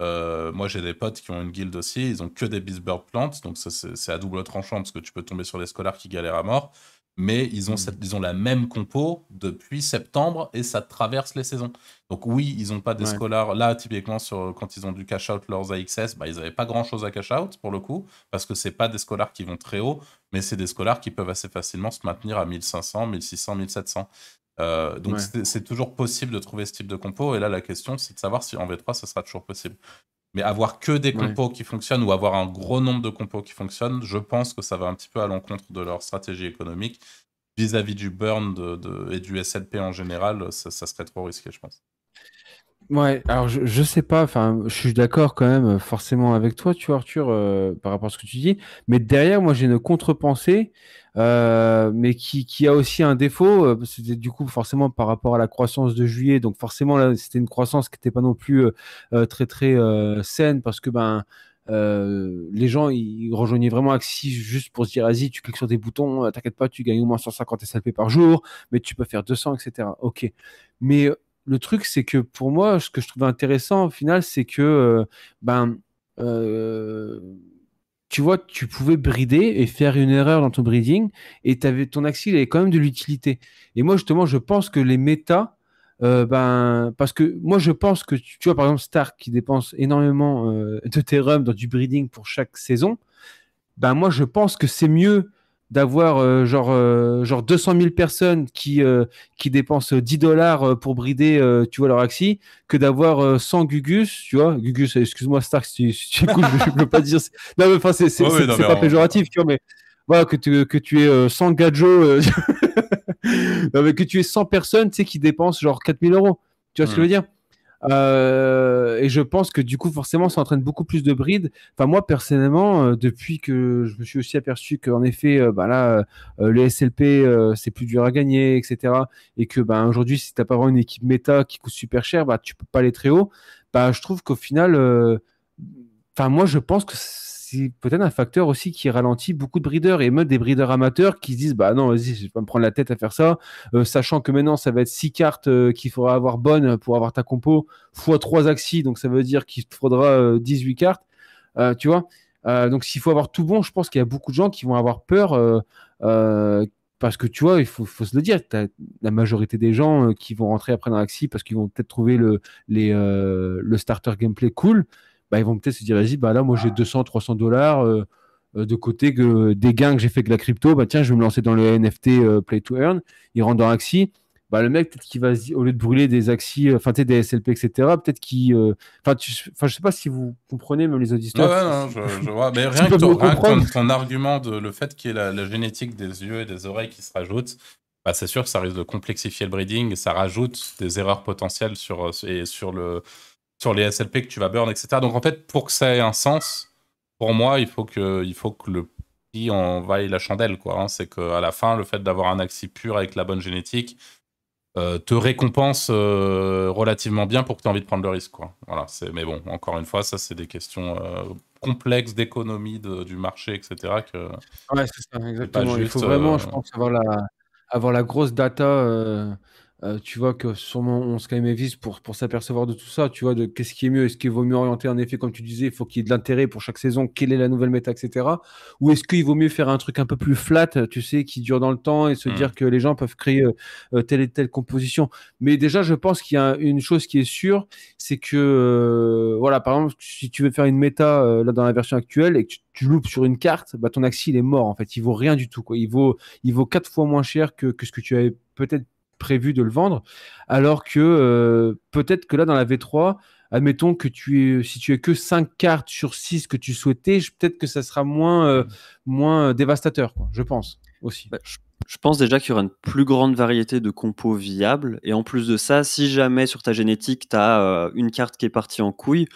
Euh, moi, j'ai des potes qui ont une guilde aussi, ils ont que des Beastbird Plants, donc c'est à double tranchant parce que tu peux tomber sur des scolaires qui galèrent à mort. Mais ils ont, hmm. ils ont la même compo depuis septembre et ça traverse les saisons. Donc, oui, ils n'ont pas des ouais. Là, typiquement, sur, quand ils ont du cash out leurs AXS, bah, ils n'avaient pas grand chose à cash out pour le coup, parce que ce pas des scolaires qui vont très haut, mais c'est des scolaires qui peuvent assez facilement se maintenir à 1500, 1600, 1700. Euh, donc c'est toujours possible de trouver ce type de compo. Et là, la question, c'est de savoir si en V3, ce sera toujours possible. Mais avoir que des compos qui fonctionnent ou avoir un gros nombre de compos qui fonctionnent, je pense que ça va un petit peu à l'encontre de leur stratégie économique vis-à-vis du burn et du SLP en général. ça serait trop risqué, je pense. Ouais, alors je, je sais pas, enfin, je suis d'accord quand même forcément avec toi, tu Arthur, euh, par rapport à ce que tu dis, mais derrière, moi, j'ai une contre-pensée, euh, mais qui, qui, a aussi un défaut, euh, c'était du coup forcément par rapport à la croissance de juillet, donc forcément, là, c'était une croissance qui n'était pas non plus très, très saine, parce que, ben, les gens ils rejoignaient vraiment Axis juste pour se dire vas-y tu cliques sur des boutons t'inquiète pas tu gagnes au moins 150 SLP par jour mais tu peux faire 200 etc ok mais le truc, c'est que pour moi, ce que je trouvais intéressant au final, c'est que euh, ben euh, tu vois, tu pouvais brider et faire une erreur dans ton breeding, et avais, ton axile avait quand même de l'utilité. Et moi, justement, je pense que les méta, euh, ben, parce que moi, je pense que, tu, vois, par exemple, Stark, qui dépense énormément de de rums dans du breeding pour chaque saison, ben moi, je pense que c'est mieux d'avoir euh, genre euh, genre 200 000 personnes qui euh, dépensent 10 dollars pour brider tu vois leur axi que d'avoir 100 gugus tu vois gugus excuse-moi Stark si, tu écoutes je, ne peux pas dire non mais enfin c'est pas péjoratif mais voilà que tu que tu es 100 gajo non mais que tu es 100 personnes tu sais qui dépensent genre 4000 euros tu vois ce que je veux hmm. dire euh, et je pense que du coup, forcément, ça entraîne beaucoup plus de brides. Enfin, moi, personnellement, euh, depuis que je me suis aussi aperçu qu'en effet, euh, bah là, le SLP, c'est plus dur à gagner, etc. Et que bah, aujourd'hui, si t'as pas vraiment une équipe méta qui coûte super cher, bah, tu peux pas aller très haut. Bah, je trouve qu'au final, enfin, moi, je pense que peut-être un facteur aussi qui ralentit beaucoup de breeders et même des breeders amateurs qui se disent bah non vas-y je vais pas me prendre la tête à faire ça euh, sachant que maintenant ça va être six cartes euh, qu'il faudra avoir bonnes pour avoir ta compo fois 3 axis donc ça veut dire qu'il faudra 18 euh, cartes tu vois donc s'il faut avoir tout bon je pense qu'il y a beaucoup de gens qui vont avoir peur parce que tu vois, il faut, se le dire, la majorité des gens qui vont rentrer après dans l'axi parce qu'ils vont peut-être trouver le, les, le starter gameplay cool, bah, ils vont peut-être se dire vas-y, bah là, moi j'ai 200, 300 dollars euh, euh, de côté que des gains que j'ai fait de la crypto, bah tiens, je vais me lancer dans le NFT euh, Play to Earn. Il rentre dans Axie. Bah, le mec, peut-être qu'il va, au lieu de brûler des Axi, enfin, des SLP, etc., peut-être qu'il. Enfin, je sais pas si vous comprenez, même les auditeurs. Ouais, je, vois. Mais rien que ton, argument de le fait qu'il y ait la, génétique des yeux et des oreilles qui se rajoute, bah, c'est sûr que ça risque de complexifier le breeding, et ça rajoute des erreurs potentielles sur, sur le, sur les SLP que tu vas burn, etc. Donc en fait, pour que ça ait un sens, pour moi, il faut que, il faut que le prix vaille la chandelle. quoi. Hein. C'est qu'à la fin, le fait d'avoir un axi pur avec la bonne génétique euh, te récompense euh, relativement bien pour que tu aies envie de prendre le risque. Quoi. Voilà, mais bon, encore une fois, ça, c'est des questions euh, complexes d'économie du marché, etc. Que ouais, c'est ça, exactement. il faut vraiment, je pense, la, avoir la grosse data euh, tu vois que sûrement on se calme pour, pour s'apercevoir de tout ça, tu vois, de qu'est-ce qui est mieux, est-ce qu'il vaut mieux orienter en effet, comme tu disais, il faut qu'il y ait de l'intérêt pour chaque saison, quelle est la nouvelle méta, etc. Ou est-ce qu'il vaut mieux faire un truc un peu plus flat, tu sais, qui dure dans le temps et se hmm. dire que les gens peuvent créer euh, euh, telle et telle composition. Mais déjà, je pense qu'il y a une chose qui est sûre, c'est que, voilà, par exemple, si tu veux faire une méta là dans la version actuelle et que tu, loupes sur une carte, bah, ton axi il est mort en fait, il vaut rien du tout, quoi. Il vaut, il vaut quatre fois moins cher que ce que tu avais peut-être prévu de le vendre. Alors que euh, peut-être que là, dans la V3, admettons que tu es, si tu es que 5 cartes sur 6 que tu souhaitais, peut-être que ça sera moins, euh, hmm. moins euh, dévastateur, je pense aussi. Bah, je, pense déjà qu'il y aura une plus grande variété de compos viables. Et en plus de ça, si jamais sur ta génétique, tu as une carte qui est partie en couille,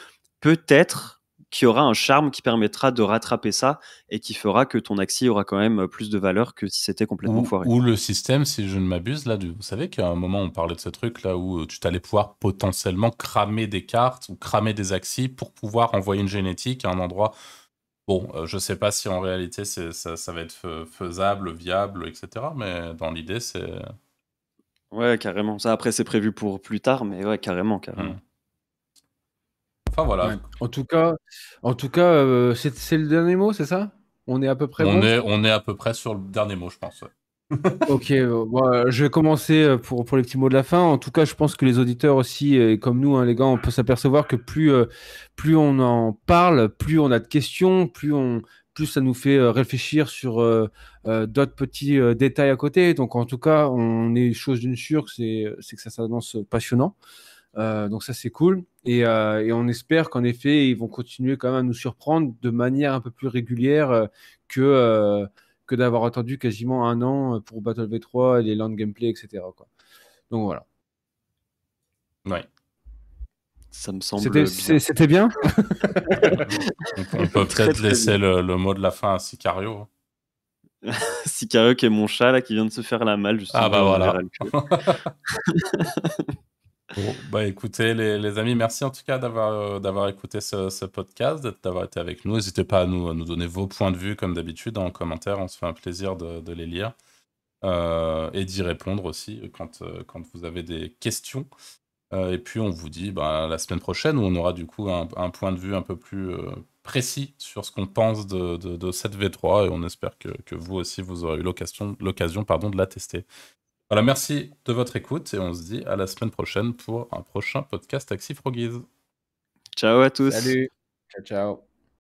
peut-être qui aura un charme qui permettra de rattraper ça et qui fera que ton axi aura quand même euh, plus de valeur que si c'était complètement foiré. Ou le système, si je ne m'abuse, là, vous savez qu'à un moment, on parlait de ce truc là où euh, tu t'allais pouvoir potentiellement cramer des cartes ou cramer des axis pour pouvoir envoyer une génétique à un endroit. Bon, euh, je ne sais pas si en réalité ça, ça, va être faisable, viable, etc. Mais dans l'idée, c'est. Ouais, carrément. Ça, après, c'est prévu pour plus tard, mais ouais, carrément, carrément. Mmh. Enfin voilà. En tout cas, en tout cas, euh, c'est le dernier mot, c'est ça On est à peu près. On, est, on est à peu près sur le dernier mot, je pense. ok, euh, euh, je vais commencer pour, pour les petits mots de la fin. En tout cas, je pense que les auditeurs aussi, et comme nous, hein, les gars, on peut s'apercevoir que plus, plus on en parle, plus on a de questions, plus, plus ça nous fait réfléchir sur d'autres petits détails à côté. Donc, en tout cas, on est chose d'une sûre, c'est que ça s'annonce passionnant. Euh, donc ça, c'est cool. Euh, et, on espère qu'en effet, ils vont continuer quand même à nous surprendre de manière un peu plus régulière euh, que, que d'avoir attendu quasiment un an pour Battle V3 et les land gameplay, etc. Quoi. Donc voilà. Ouais. Ça me semble. C'était bien. on, peut peut-être laisser le, mot de la fin à Sicario. Sicario qui est mon chat là qui vient de se faire la malle justement. Ah bah voilà. Bon, bah écoutez, les, amis, merci en tout cas d'avoir euh, d'avoir écouté ce, podcast, d'avoir été avec nous. N'hésitez pas à nous, à nous donner vos points de vue, comme d'habitude, en commentaire. On se fait un plaisir de, les lire euh, et d'y répondre aussi euh, quand, quand vous avez des questions. et puis, on vous dit bah, la semaine prochaine où on aura du coup un, point de vue un peu plus précis sur ce qu'on pense de, cette V3 et on espère que, que vous aussi vous aurez eu l'occasion de la tester. Voilà, merci de votre écoute et on se dit à la semaine prochaine pour un prochain podcast Taxi Frogies. Ciao à tous. Salut. Ciao, ciao.